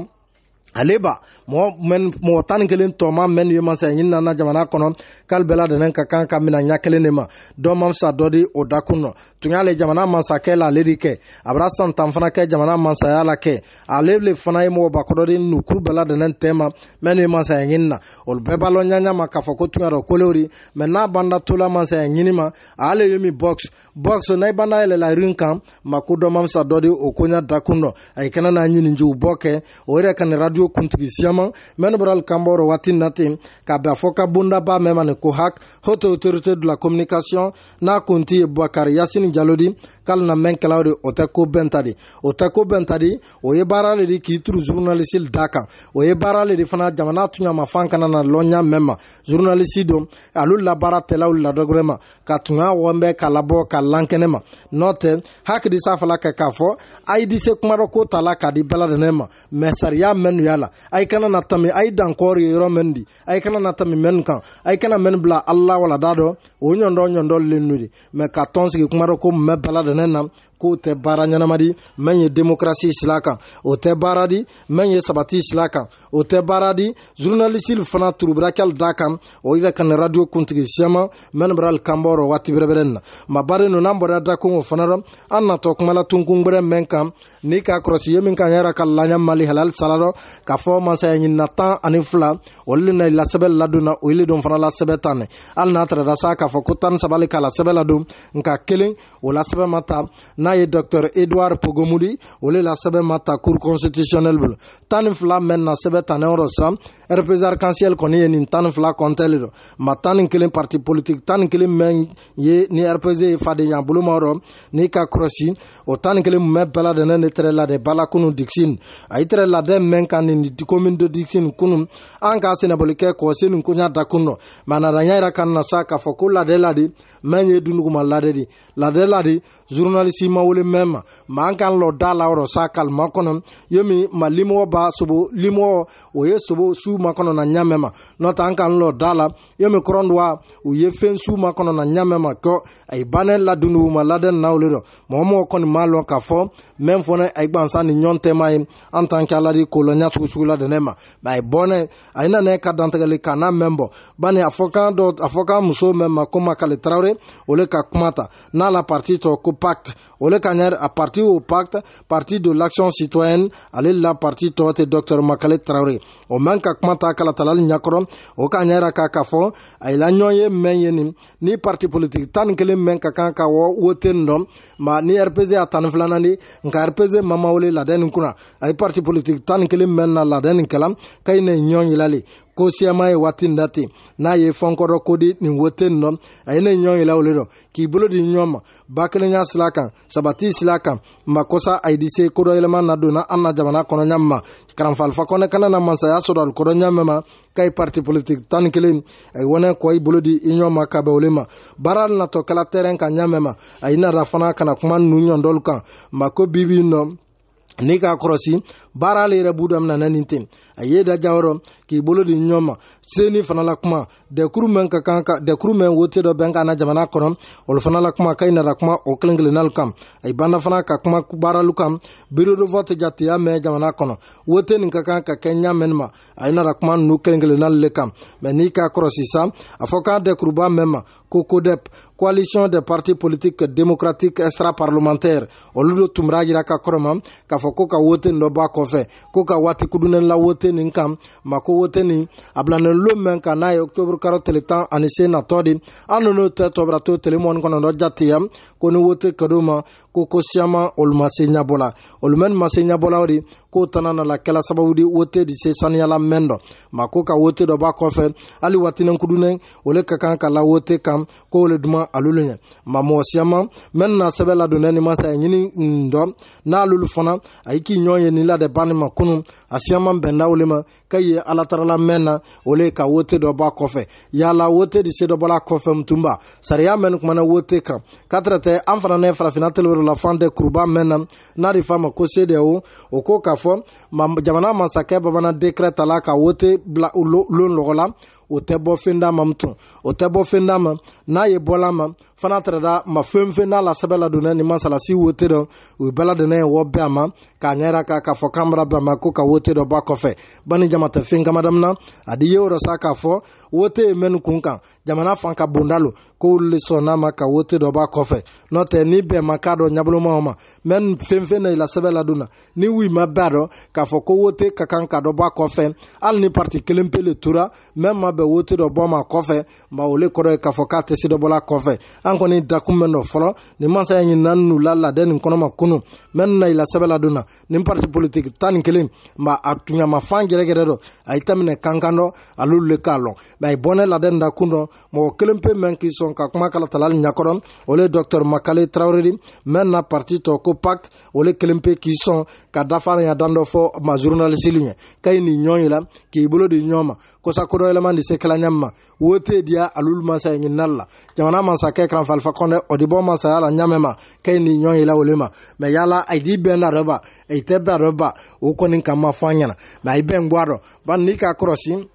ale ba mɔgɔ tan ni kelen tɔma mɛnnu ye masa ye ɲini nana jamana kɔnɔ k'ale bɛɛ ladɛnɛ ka kan ka mina ɲa kelen de ma dɔ ma fisa dɔ di o dakun nɔ tun y'ale jamana masakɛ la ale de kɛ a bɛra san tan fana kɛ jamana masaya la kɛ ale le fana ye mɔgɔ bakɔrɔ de nukuru bɛɛ ladɛnɛ tɛma mɛnnu ye masaya ɲini na olu bɛɛ b'a lɔ ɲaɲa ma k'a fɔ ko tun y'a kolew de mɛ n'a banda tola masaya ɲini ma ale ye min box box n'a banda yɛlɛla rin kan ma ko dɔ ma fisa dɔ di o koɲa dakun nɔ a ye kɛnɛ n'a ɲini jiw bɔ kɛ o yɛrɛ ka nin radio radio kuntigi siyaman mɛni bɔral kanbɔrɔ waati nati ten ka bɛn fɔ ka bondaba mɛma ni ko hak autorité de la communication n'a kunti ye bubakari yasini jalodi k'ale na mɛn kɛlaw de o tɛ ko bɛn ta di o tɛ ko bɛn ta di o ye baara le de k'i turu journaliste da kan o ye baara le de fana jamana tuɲama fan kana na lɔnya mɛn ma journaliste don alu labaara tɛlaw ladɔgɔrɛ ma ka tuŋa wɔnbɛ ka labɔ ka lan kɛnɛ ma n'o tɛ hakidi safala kɛ k'a fɔ a ye ko ta k'a di bɛɛ la de ne ma mɛ sariya mɛnnu ɲa la a kana na tami a ye dankɔɔri ye yɔrɔ mɛn di a kana na tami mɛn kan a kana mɛn bila ala wala da dɔ o ɲɔndɔ ɲɔndɔ len nu de mɛ ka tɔn sigi kuma dɔ ko mɛ bala dɛnɛ na k'o tɛ baara ɲɛnamadi mɛn ye demokrasi sila kan o tɛ baara di mɛn ye sabati sila kan o tɛ baara di zurunalisili fana turubirakɛli da kan o yɛrɛ ka ni radio kuntigi siyama mɛn bɛra li kan bɔrɔ waati bɛrɛbɛrɛ nin na mabari nu n'an bɔra da kun o fana rɔ an natɔ kumala tunkun gbɛrɛ mɛn kan n'i k'a kɔrɔsi ye min kan yɛrɛ ka laɲa mali halali sala rɔ k'a fɔ masaya ɲinina tan ani fila olu le na i lasɛbɛli ladonna o ile don fana lasɛbɛ tan ne hali n'a tɛrɛda sa k'a fɔ ko tan ni sabali k'a lasɛbɛ ladon nka kelen o lasɛbɛ ma ta n'a n'a ye dɔctɛr edward pogomudi ole la sɛbɛ ma ta cour constitutionnel bolo tan ni fila mɛn na sɛbɛ tanɛn rɔ san rps arc-en-ciel kɔni ye nin tan ni fila kɔntɛli dɔ ma tan ni kelen parti politique tan ni kelen mɛn ye ni rps ye faden yan bolo ma rɔ n'i ka kɔrɔsi o tan ni kelen mɛn bɛɛ ladɛnɛ ne tɛrɛ ladɛ bala kunu dixin a i tɛrɛ ladɛn mɛn ka nin commune de dixin kunu an k'a sɛnɛbolikɛ kɔ se nin koɲa da kun dɔ ma nadanya yira ka na sa k'a fɔ ko ladɛ ladi mɛn ye dunduguma ladɛ di ladɛ ladi journaliste wole mema man kan lo da la ro sa kal ma kono yomi ma limo ba sobo limo o ye sobo su ma kono na nyame ma no ta kan lo da la yomi koron wa o ye fen su ma kono na nyame ma ko ay banen la dunu ma la den na wole do mo mo kono ma lo ka fo men fo na ay gban sa ni nyon tema yi en tant que ala di kolonya tu su la de nema ba ay bonne ay na ne ka dantale le kana membo bani afokan do afokan muso mema kuma kale traure ole ka kumata na la partie to ko pacte Le canard a parti au pacte, parti de l'action citoyenne, allez la partie et docteur Makalet Traoré. o man ka kuma ta kalatalali ɲakɔrɔ o k'a ɲɛyira k'a k'a fɔ a yila ɲɔgɔn ye mɛn ye nin ni parti politiki tan ni kelen mɛn ka kan ka wɔ wote nin dɔn ma ni rpz a tani filanan de nka rpz mama wele ladɛ nin kunna a ye parti politiki tan ni kelen mɛn na ladɛ nin kalan ka ɲi ne ɲɔgɔn yilali ko siyama ye waati n dati n'a ye fɔnkɔrɔ kodi nin wote nin nɔ a ye ne ɲɔn yila ole dɔ k'i bolo di ɲɔn ma ba kelen y'a sila kan sabati sila kan ma kosa ayidise kodɔyɛlɛma na donna an na jamana kɔnɔɲa ma karanfalifa kɔnɛ kana na masaya sɔrɔ alikɔrɔ ɲamɛ ma ka i e parti politique tan ni kelen a ye wɛnɛ kɔ i e bolo di i e ɲɔ ma ka bɛ ole ma baara natɔ kɛla tɛrɛn ka ɲamɛ ma a yi nada fana kana kuma nu ɲɔndɔlu kan ma ko bibi nɔ n'i k'a kɔrɔsi baara ale yɛrɛ b'u daminɛna nin ten a ye da jayɔrɔ k'i bolo di ɲɔ ma seni fana la kuma dɛkuru mɛn ka kan ka dɛkuru mɛn wote dɔ bɛn ka na jamana kɔnɔ olu fana la kuma ka ɲi nada kuma o kelen kelen nalu kan a i banna fana ka kuma baaralu kan biro do vote jateya mɛn jamana kɔnɔ wote nin ka kan ka kɛ ɲa mɛn ma a ye nada kuma nunu kelen kelen nalu le kan mɛ n'i k'a kɔrɔsi san a fɔ k'a dɛkuruba mɛn ma ko codep coalition des partis politiques démocratiques extra parlementaires olu do tun bira yira ka kɔrɔma k'a fɔ ko ka wote nin dɔ b'a kɔfɛ ko ka waati kudunɛnila wote tɛ nin kan makogo tɛ nin a bila nin lo mɛn kan n'a ye oktoburu karo tile tan ani se natɔ de an ninnu tɛ tɔbira to tele mɔni kɔnɔntɔ jate yan ko ni wo tɛ kadon ma ko kosiyama olu ma se ɲabɔ la olu mɛnnu ma se ɲabɔlaw de k'o tana nala kɛla sababu di wote di se saniyala mɛn dɔ ma ko ka wote dɔ b'a kɔfɛ hali watinen kudunɛ ole ka kan ka la wote kan ko ole duma alulu ɲɛ ma mɔɔ siyama mɛnnu na sɛbɛ ladonnɛ ni masa ye ɲini n dɔ n'alulu fana a yi k'i ɲɔn ye ni ladɛ bani ma kunu a siyaman bɛnda ole ma ka ye alatarala mɛn na ole ka wote dɔ b'a kɔfɛ yala wote di se dɔ bɔla kɔfɛ mutunba sariya mɛnnu kumana wote kan katɛrɛtɛ an fana nɛ farafina telebele jarulafan tɛ kuruba mɛn na n'a de f'a ma ko cdao o ko k'a fɔ jamana masakɛ babana dekret ta la ka wote bila lon lɔgɔ la o tɛ bɔ fɛn d'a ma tun o tɛ bɔ fɛn d'a ma n'a ye bɔl'a ma fana tɛrɛda ma fɛn fɛn n'a la sɛbɛ ladonna nin masalasi wote dɔ o ye bɛladɛnɛ ye wɔ bɛɛ a ma k'a ɲɛra kan k'a fɔ k'an bara bɛɛ a ma ko ka wote dɔ bɔ a kɔfɛ bani jama tɛ fɛn kama damina a di ye o dɔ sa k'a fɔ wote ye mɛnni kun kan jamana fan ka bonda lo ko olu le sɔnna a ma ka wote dɔ bɔ a kɔfɛ n'o tɛ ni bɛn ma k'a dɔn ɲɛbolomaw ma mɛ fɛn fɛn na i la sɛbɛ ladonna ni wi ma bɛɛ a dɔn k'a fɔ ko wote ka kan ka dɔ bɔ a kɔfɛ hali ni parti kelen pe le tora mɛ ma bɛn wote dɔ bɔ a ma kɔfɛ ma o le kɔrɔ ye k'a fɔ k'a tɛ se dɔ bɔla kɔfɛ an kɔni dakun bɛ nɔ fɔlɔ nin masaya ɲinina n'u la laadɛ nin kɔnɔma kunu mɛn na ila sɛbɛ ladon na nin parti politique tan ni kelen ma a tuɲama fan gɛrɛgɛrɛ dɔ a y'i tɛmɛnɛ kankan dɔ al'olu le k'a lɔn mɛ a ye bɔnɛ laadɛ nin da kun dɔ mɔgɔ kelen pe mɛn k'i sɔn ka kuma kalatala hali ɲakɔrɔ o le docteur makale tarawele mɛn na parti tɔ ko pact o le kelen pe k'i sɔn ka dafarinya dan dɔ fɔ ma zurunalisiliw ɲɛ ka ɲi nin ɲɔn ye la k'i bolo di ɲɔn ma kosa kodɔyɛlɛma di se kilaɲa ma wo tɛ diya alulu masa ye ɲininali la jamana masakɛ karanfalifa kɔnɛ ɔdibɔ masaya la ɲamɛ ma ka ɲi nin ɲɔn ye la wole ma mɛ yala a di bɛn da dɔ ba a tɛ bɛn dɔ ba o kɔni kan ma fɔ an ɲɛna mɛ a yi bɛn gwa dɔ bari n'i ka kɔrɔsi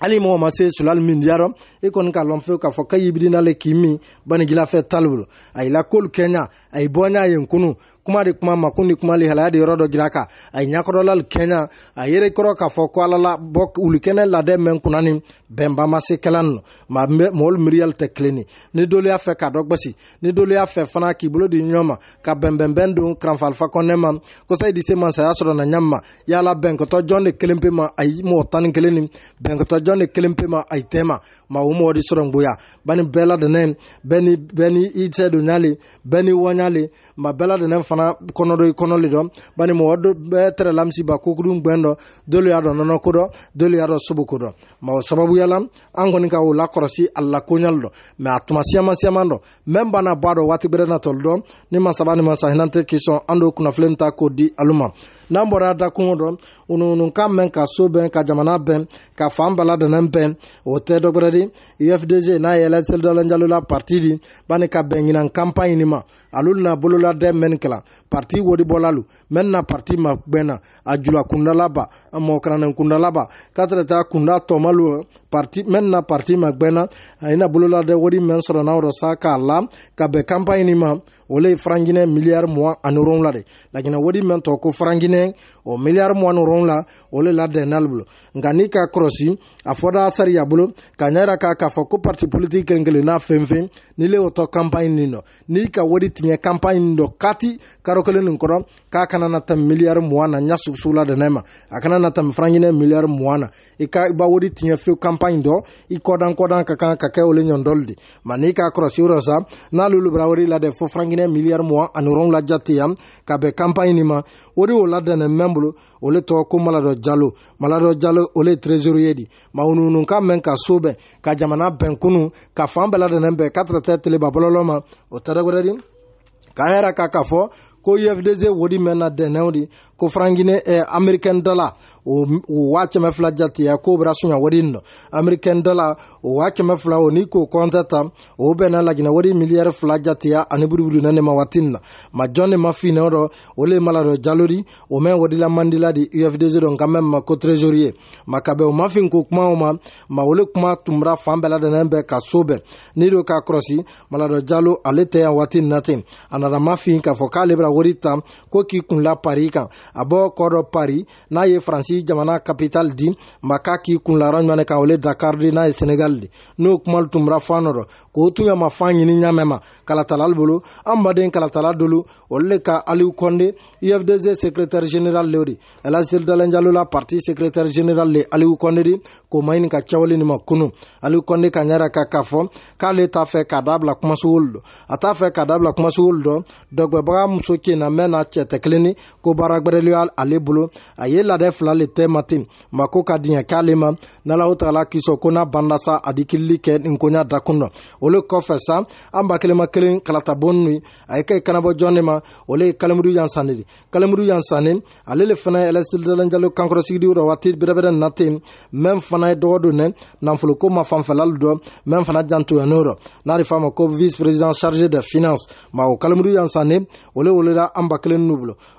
hali mɔgɔ ma se sulali min diyarɔ i kɔni k'a lɔn fewu k'a fɔ ka yibidinale k'i min banigilafɛ tali bolo a yila kolu kɛɲa a ye bɔ n'a ye nkunu kuma de kuma makun ni kuma lihalaya de yɔrɔ dɔ jira kan a ye ɲakɔrɔlali kɛɲa a yɛrɛ kɔrɔ k'a fɔ ko ala la bɔ wulikɛnɛ ladɛn mɛn kunna ni bɛnba ma se kɛla nɔ ma mɔgɔlu miiriyali tɛ kelen ni ni dolu y'a fɛ k'a dɔ gwɛsi ni dolu y'a fɛ fana k'i bolo di ɲɔ ma ka bɛnbɛnbɛn don karanfalifa kɔnɛ ma kɔsa i di se mansaya sɔrɔ na ɲam ma yala bɛnkɔtɔ jɔn de kelen pe ma a yi mɔgɔ tani kelen ni bɛnkɔtɔ jɔn de kelen pe ma a yi tɛ ma ma o mɔgɔ di sɔrɔ n goya bani bɛɛ ladɛnɛ bɛɛ ni bɛɛ ni i sɛ don ɲali bɛɛ ni waɲa le ma bɛɛ la dene fana kɔnɔ do i kɔnɔ le dɔ bani mɔgɔ do bɛɛ tɛrɛ lamisi ba kokuru gwɛn dɔ dolu y'a dɔ nɔnɔ ko dɔ dolu y'a dɔ sobo ko dɔ ma o sababuya la an kɔni ka o lakɔrɔsi a la koɲali dɔ mɛ a tuma siyama siyaman dɔ mɛn bana b'a dɔ waati bɛrɛ natɔli dɔ ni masaba ni masa hinɛ tɛ kisɔn an do kunnafilen ta k'o di alu ma n'an bɔra da kungo dɔ ununu kan mɛn ka so bɛn ka jamana bɛn ka fan bala dɛnɛ bɛn o tɛ dɔgɔrɛ di ufdg n'a yɛlɛ selidalajalola parti di bani ka bɛn ɲinan kanpaɲi ni ma alu na bololadɛ mɛn kɛla parti wodibɔlalu mɛn na parti ma gbɛnna a jula kundalaba a mɔkananen kundalaba katrɛta kunda tɔmalu parti mɛn na parti ma gbɛnna a ina bololadɛ wori mɛn sɔrɔ n'awrɔ sa k'a la ka bɛn kanpaɲi ni ma o le ye faranginɛ miliyari mugan ani ronwula de laginɛ wodi mɛn tɔ ko faranginɛ o miliyari mugan ni ronwula o le ladɛn n'ale bolo nka n'i ka kɔrɔsi a fɔra sariya bolo k'a ɲɛ yira k'a k'a fɔ ko parti politique kelen kelen n'a fɛn fɛn n'i le y'o tɔ campagne nin nɔ n'i ka wari tiɲɛ campagne nin dɔ kati karo kelen nin kɔnɔ k'a kana na tɛmɛ miliyari mugan na n y'a sugusugu la dɛnɛ ma a kana na tɛmɛ frankinɛ miliyari mugan na i ka i ba wari tiɲɛ fewu kanpaɲi dɔ i kɔdan kɔdan ka kan ka kɛ o le ɲɔndɔli de ma n'i k'a kɔrɔsi yɔrɔ sa n'ale lu bara wari la dɛ fo frankinɛ miliyari mugan ani rɔnwula jate yan ka bɛn kanpaɲi nin ma o de y'o la dɛnɛ mɛn bolo o le tɔgɔ ko maladɔ jalo maladɔ jalo o le ye trésorier di ma ununu ka mɛn ka soo bɛn ka jamana bɛn kunu ka fan bɛɛ ladɛnɛ bɛn ka tɛrɛtɛ tele ba bɔlɔlɔ ma o tɛ dɛ wɛrɛ di k'an yɛrɛ ka k'a fɔ ko ifdz wori mɛnna dɛnɛnw de ko franguine eh, américain dala o waa kɛmɛ fila jatiya k'o bɛra suɲa wari nɔ américain dala o waa kɛmɛ fila o n'i k'o kɔntɛ ta o bɛnna laginɛ wari miliyɛri fila jatiya ani burubuduna ne ma waati na ma jɔn ne ma finɛ dɔ o le mala dɔ jalori o mɛn o dila mandila di ufdc dɔ nka mɛn ma ko trésori ye ma ka bɛn o ma fin ko kuma o ma ma o le kuma tun bira fan bɛɛ ladɛnɛn bɛɛ ka soo bɛn n'i do k'a kɔrɔsi mala dɔ jalo ale tɛ yan waati na ten a nana ma fin k'a fɔ k'ale bɛra wari ta ko k'i kun la pari kan a b'o kɔ dɔ pari n'a ye faransi jamana kapitali di ma k'a k'i kunlara ɲɔgɔn kan ole dakar di n'a ye senegali di n'o kuma tun bɔra fan dɔ k'o tun yama fan ɲini ɲamɛ ma kalatalali bolo an baden kalatala dolo olu le ka aliu kɔnde ifdc secrétaire général le di elasiri dalenjalo la parti secrétaire général le aliu kɔnde di k'o maɲini ka kɛwale nin ma kunu aliu kɔnde ka ɲɛra ka k'a fɔ k'ale t'a fɛ ka dabila kumasogolu dɔ a t'a fɛ ka dabila kumasogolu dɔ dɔgbɛbaga muso kin na mɛn na cɛ tɛ kelen ni ko baara gbɛrɛ dafalenya ale bolo a ye laada fila le tɛma ten mako ka diɲɛ k'ale ma n'alaw tagala kisɔ ko n'a banna sa a di kilili kɛ nin koɲa dakun kalata bon a ye kɛ kanabɔ jɔn de ma o le ye yansane de yansane ale le fana ɛlɛsidalanjalo kankɔrɔsigidi rɔ waati bɛrɛbɛrɛ na ten mɛn fana ye dɔgɔ don dɛ ma fanfɛla dɔ fana jantoyano rɔ n'a de vice président chargé de finance ma o kalemuru yansane Ole le wolera an ba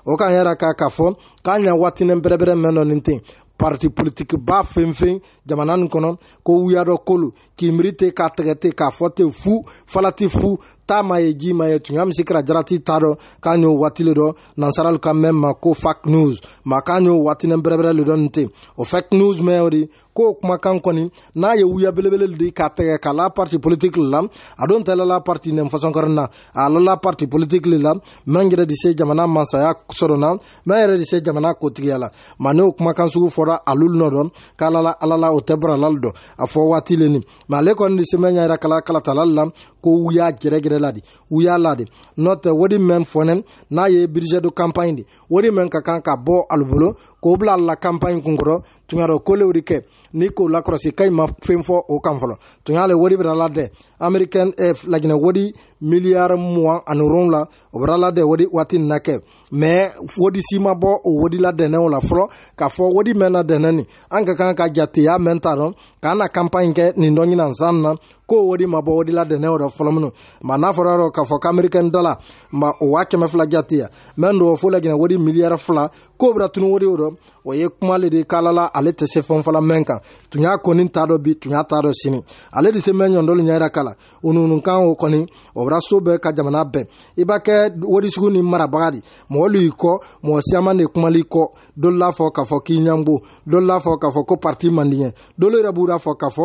o k'a ka fɔ k'a ɲa waatinin bɛrɛbɛrɛ mɛn dɔ nin ten parti politiki ba fɛn fɛn jamana nin kɔnɔ ko wuyadɔ kolo k'i miiri ten k'a tɛgɛ ten k'a fɔ ten fu falati fu ta ma ye ji ma ye tun y'a misikira jarati ta dɔ k'a ni waati le dɔ nansaralu ka mɛn ma ko fak news ma k'a ni waatinin bɛrɛbɛrɛ le dɔ nin ten o fak news mɛn o de ko kumakan kɔni n'a ye wuya belebele di k'a tɛgɛ k'a la parti politique la a don tɛ la parti nɛn façon kɔrɔ na a la la parti politique la mɛn yɛrɛ de se jamana masaya sɔrɔ na mɛn yɛrɛ de se jamana kotigiya la ma n'o kumakan sugu fɔra alu nɔ dɔn k'a la ala la o tɛ bɔra lali dɔn a fɔ waati le ni ma ale kɔni de se mɛn yɛrɛ kala kalatalali la ko u y'a gɛrɛgɛrɛ la de u y'a la de n'o tɛ o de mɛn fɔnɛ n'a ye budget de campagne de o de mɛn ka kan ka bɔ alu bolo k'o bila la campagne kun kɔrɔ tun y'a dɔn kolew de kɛ n'i k'o lakɔlɔsi ka ɲi ma fɛn fɔ o kan fɔlɔ tun y'a le wari bɛrɛ la dɛ american f laginɛ wodi miliyari mugan ani ronwula o bɛ ladɛ wodi waati nin na kɛ mɛ wodi si ma bɔ o wodi la dɛnɛw la fɔlɔ k'a fɔ wodi mɛn na dɛnɛ nin an ka kan ka jateya mɛn ta dɔn k'an na kanpaɲi kɛ nin dɔ ɲina nsan na ko wodi ma bɔ wodi la dɛnɛw rɔ fɔlɔ minnu ma n'a fɔra yɔrɔ k'a fɔ k'amerikɛn dɔ la ma o waa kɛmɛ fila jateya mɛn dɔ fo laginɛ wodi miliyari fila ko bɛra tunu wodi o rɔ o ye kuma le de k'ala la ale tɛ se fɛn fɔla mɛn kan tun y'a kɔni ta dɔ bi tun y'a ta dɔ sini ale de se mɛn ɲɔndɔli ɲɛyira kala la o nunnukan o kɔni o bɔra so bɛɛ ka jamana bɛɛ i b'a kɛ warisugu ni marabaga de mɔgɔ lu y'i kɔ mɔgɔ siyaman de kumali kɔ dɔw l'a fɔ k'a fɔ k'i ɲango dɔw l'a fɔ k'a fɔ ko pariti man di ɲɛ dɔw yɛrɛ b'u la fɔ k'a fɔ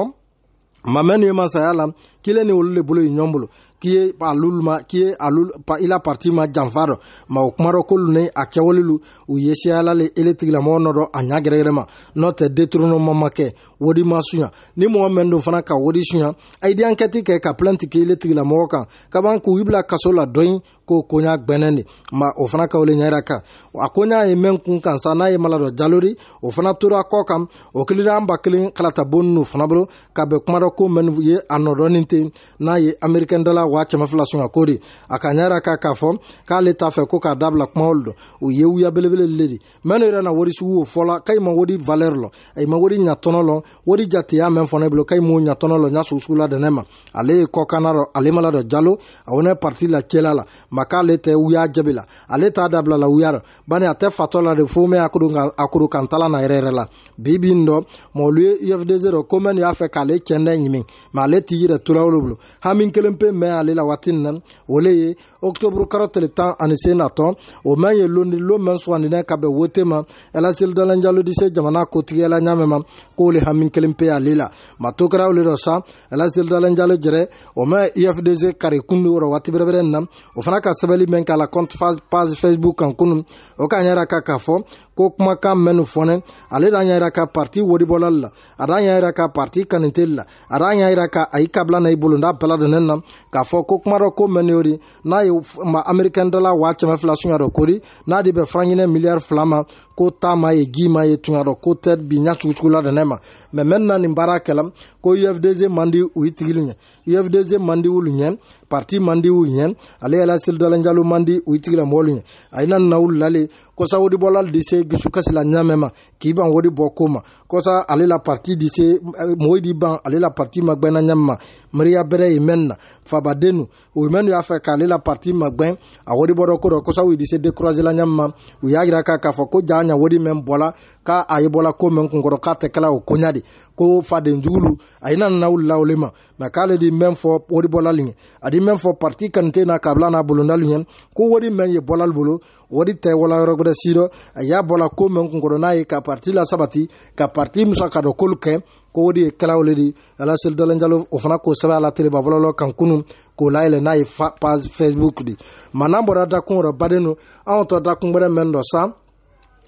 mamɛ nin ye masaya la kelen ni olu de bolo ye ɲɔgɔn bolo k'i ye alulu ma k'i ye alulu pa i la pariti ma janfa dɔ ma o kuma dɔ k'olu ni a kɛwalelu u ye seyala le ele tigilamɔgɔ nɔ dɔ a ɲa gɛrɛgɛrɛ ma n'o tɛ détournement ma kɛ wari ma suya ni mɔgɔ min don fana ka wari suya a yidi ankɛti kɛ ka plɛnti k'i le tigilamɔgɔ kan ka ban k'u bila kaso la dɔ in ko koɲa gbɛnɛ de ma o fana ka wele ɲɛra kan a koɲa ye mɛn kun kan sa n'a ye mala dɔ jalori o fana tora kɔ kan o kilira an ba kelen kalata bonni n'u fana bolo ka bɛn kuma dɔ ko mɛn ye a nɔdɔnin ten n'a ye amerikɛn dala waa kɛmɛ fila suya ko de a ka ɲɛra kan k'a fɔ k'ale t'a fɛ ko k'a dabila kuma olu dɔ o ye wuya belebele le de mɛn yɛrɛ na wari sugu o fɔla ka i e ma wari valɛri lɔ a i e ma wari ɲa tɔnɔ lɔ wodi jate y'a mɛn fɔne bilo kai mu ɲa tɔnɔ lɔ ɲa sugusugu la dɛnɛ ma ale ye kɔkana rɔ ale mala dɔ jalo a wone parti la cɛla la ma k'ale tɛ wuya jɛbi la ale t'a dabila la wuya rɔ bani a tɛ fatɔ la de fo mɛ akoro kantala na yɛrɛ yɛrɛ la bi bi n dɔ mɔlu ye ufdz rɔ komɛn y'a fɛ k'ale cɛndɛ ɲimi ma ale t'i yɛrɛ tora wolo bolo hamin kelen pe mɛn ale la waati nin na ole ye octobre karo tile tan ani se natɔ o mɛn ye londi lo mɛn sugandiinɛ ka bɛn wote ma ɛlaselidɔlanjalodise e jamana kotigiyala e ɲamɛ ma k'o le hami kelen pe ale la mato kɛra ole dɔ sa ɛlaselidɔlanjalo e jɛrɛ o mɛn ifdc kari kundi wɔrɔ waati bɛrɛbɛrɛ nin na o fana ka sɛbɛli mɛn k'a la compte page facebook kan kunu o k'a ɲɛra ka k'a fɔ ko kumakan mɛnnu fɔnɛ ale d'an y'a yira ka parti waribɔlali la a d'an y'a yira ka parti kaniteli la a d'an y'a yira ka a y'i kabila na i bolo n'a bɛɛ ladonnɛ na k'a fɔ ko kuma dɔ ko mɛnni yori n'a ye ma amerikɛn dɔ la waa kɛmɛ fila suya dɔ kori n'a de bɛ farankinɛ miliyari fila ma ko taama ye ji ma ye tuɲa dɔ ko tɛ bi ɲa cugutugula dɛnɛ ma mɛ mɛnna nin baara kɛla ko ufdc man di u tigilu ɲɛ ufdc man di wulu ɲɛ parti man di u ɲɛ ale yɛlɛ selidalanjalo man di u tigilamɔgɔlu ɲɛ a yina na u lale ko sawodibɔlal di se gusukasi la ɲamɛ ma k'i ban o de bɔ ko ma kɔsa ale la parti di se mɔgɔw di ban ale la parti ma gbɛnna ɲɛm ma mariya bɛrɛ ye mɛn na fabadenu o mɛnu y'a e fɛ e k'ale la parti ma gbɛn a wari bɔ dɔ ko dɔ kɔsa u e di se découragé la ɲɛm ma u y'a yira k'a fɔ ko jaa ɲa wari mɛn bɔla k'a a ye bɔla ko mɛn kunkɔrɔ k'a tɛ kɛla o koɲa de ko faden jugulu a ye na nana u la o le ma mɛ k'ale di mɛn fɔ wari bɔla li ye a di mɛn fɔ parti kanute na kabila n'a bolonda li ye ko wari mɛn ye bɔla bolo o de tɛ wala yɔrɔ wɛrɛ si dɔ a y'a bɔla ko min kun kɔrɔ n'a ye ka parti lasabati ka parti musaka dɔ k'olu kɛ ko o de ye kɛla ole de ala seli dalen jalo o fana k'o sɛbɛn a la tere babalɔlɔ kan kunu k'o layɛlɛ n'a ye page facebook de ma n'an bɔra dakun wɛrɛ baden do anw tɔ dakun wɛrɛ mɛn dɔ san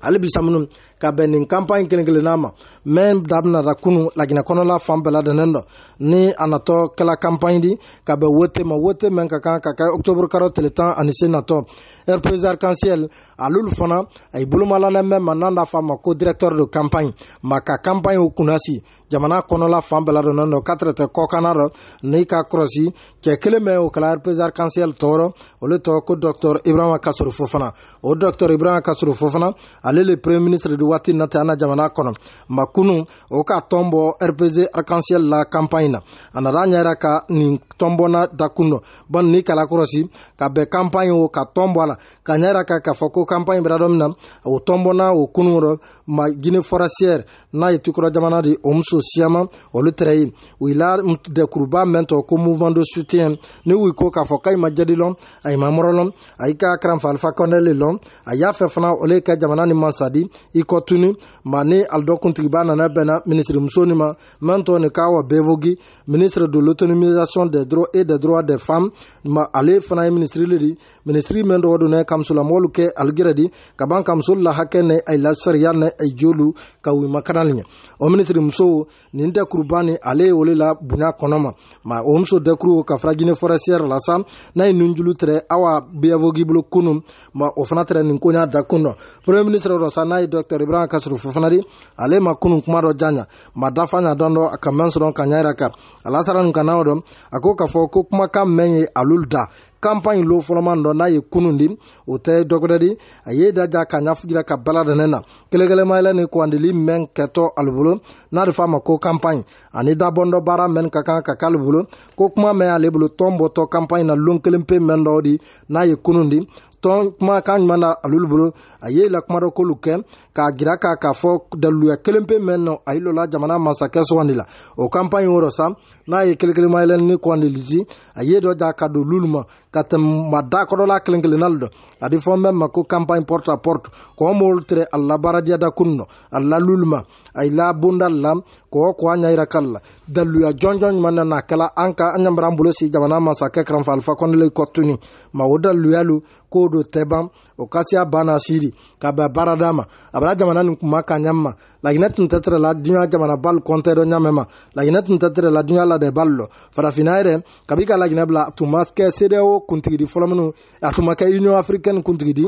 hali bisa minnu ka bɛn nin kanpaɲi kelen kelen n'a ma mɛn daminara kunu laginɛ kɔnɔla fan bɛɛ ladɛnnen dɔ ni a natɔ kɛla kanpaɲi di ka bɛn wote ma wote mɛn ka kan ka kɛ oktoburu karo tile tan ani se natɔ rps arc-en-ciel alolu fana a ye boloma lamɛn ma n'an b'a fɔ a ma ko directeur de campagne ma ka campagne kunnasi jamana kɔnɔla fan bɛɛ ladɔnnen don quatre tɛ kɔkanna rɔ n'i ka kɔrɔsi cɛ kelen bɛ o kɛla rps arc-en-ciel tɔɔrɔ olu tɔgɔ ko docteur ibrahima kasoro fofana o docteur ibrahima kasoro fofana ale le premier ministre de waati natɛ an na jamana kɔnɔ ma kunu o ka tɔn bɔ rps arc-en-ciel la campagne na a nana ɲɛ yira ka nin tɔnbɔna dakun dɔ bɔn n'i kala kɔrɔsi ka bɛn campagne o ka tɔn bɔ a la ka ne yɛrɛ ka k'a fɔ ko kanpaɲi bira dɔ min na o tɔnbɔna o kunu rɔ ma gine forasiɛrɛ n'a ye tukɔrɔ jamana di o muso siyama olu tɛrɛ ye u la dɛkuruba mɛntɔ ko mouvement de soutien ni u ko k'a fɔ k'a ma jadi lɔn a ma mɔrɔ lɔn a ka karanfa alifa kɔnɛ le lɔn a y'a fɛ fana ole ka jamana ni masadi i kɔ tuni ma ni alidɔ kuntigiba nana bɛnna minisirimuso ni ma mɛntɔ ni k'a wa bevogi ministre de l'autonomisation des droits et des droits des femmes ma ale fana ye minisiri le di minisiri mɛn dɔgɔ don ne kamisolamɔgɔlu kɛ aligɛrɛ di ka ban kamisolu la hakɛ ne a la sariya ne a jolu ka wimakana baarali ɲɛ o minisiri musow nin dɛkuru bani ale ye wele la bonya kɔnɔ ma ma o muso dɛkuru ka fara gine forɛsiyɛr la sa n'a ye nin julu tɛrɛ awa biyavogi bolo kunu ma o fana tɛrɛ nin ko ɲa da kun dɔ premier ministre dɔ sa n'a ye dɔctɛr ibrahim kasuru fofanadi ale ma kunu kuma dɔ jan ɲa ma dafa ɲa dɔn dɔ a ka mɛn sɔrɔ ka ɲa yɛrɛ kan alasara nin kana o dɔn a ko k'a fɔ ko kumakan mɛn ye alulu da kampaɲi lo fɔlɔman dɔ n'a ye kunu di o tɛ dɔgɔdɛ di a ye daja ka ɲafujira ka bala dɛnɛ na kelekelenmayɛlɛ ni kuwandili mɛn kɛtɔ ali bolo n'a de fɔ a ma ko kampaɲi ani dabɔndɔ baara mɛn ka kan ka k'ale bolo ko kuma mɛn ale bolo tɔn bɔtɔ kampaɲi na loon kelen pe mɛn dɔ di n'a ye kunu di tɔn kuma kan ɲuman na alolu bolo a ye la kuma dɔ k'olu kɛ k'a jira k'a k'a fɔ daluya kelen pe mɛn nɔ a ye lɔ la jamana masakɛ sɔgɔndi la o kampaɲi wɔrɔ sa n'a ye kelen kelen mayɛlɛn ni kɔndilisi a ye dɔ ja ka don lulu ma ka tɛmɛ ma da kɔdɔla kelen kelen nali dɔ a di fɔ mɛn ma ko campagne porte à porte kɔɔ moolu tere a la baaradiya kun nɔ a la lulu ma a la bonda la kɔɔ kɔ an ɲa kal la daluya jɔnjɔn ɲuman na n'a kɛla an ka an ɲamara an bolo si jamana masakɛ karanfa alifa kɔndele kɔtuni ma o daluyalu koo do tɛ ban o kasiya banna siri ka bɛn baarada ma a bara jamana nin kuma ka ɲa ma laginɛ tun tɛ tɛrɛ la duɲa jamana bal kɔntɛ dɔ ɲamɛ ma laginɛ tun tɛ tɛrɛ la duɲa ladɛ bal lɔ farafina yɛrɛ kabi ka laginɛ bila tun ma kɛ sedeo kuntigidi fɔlɔ minnu a tun ma kɛ union africaine kuntigidi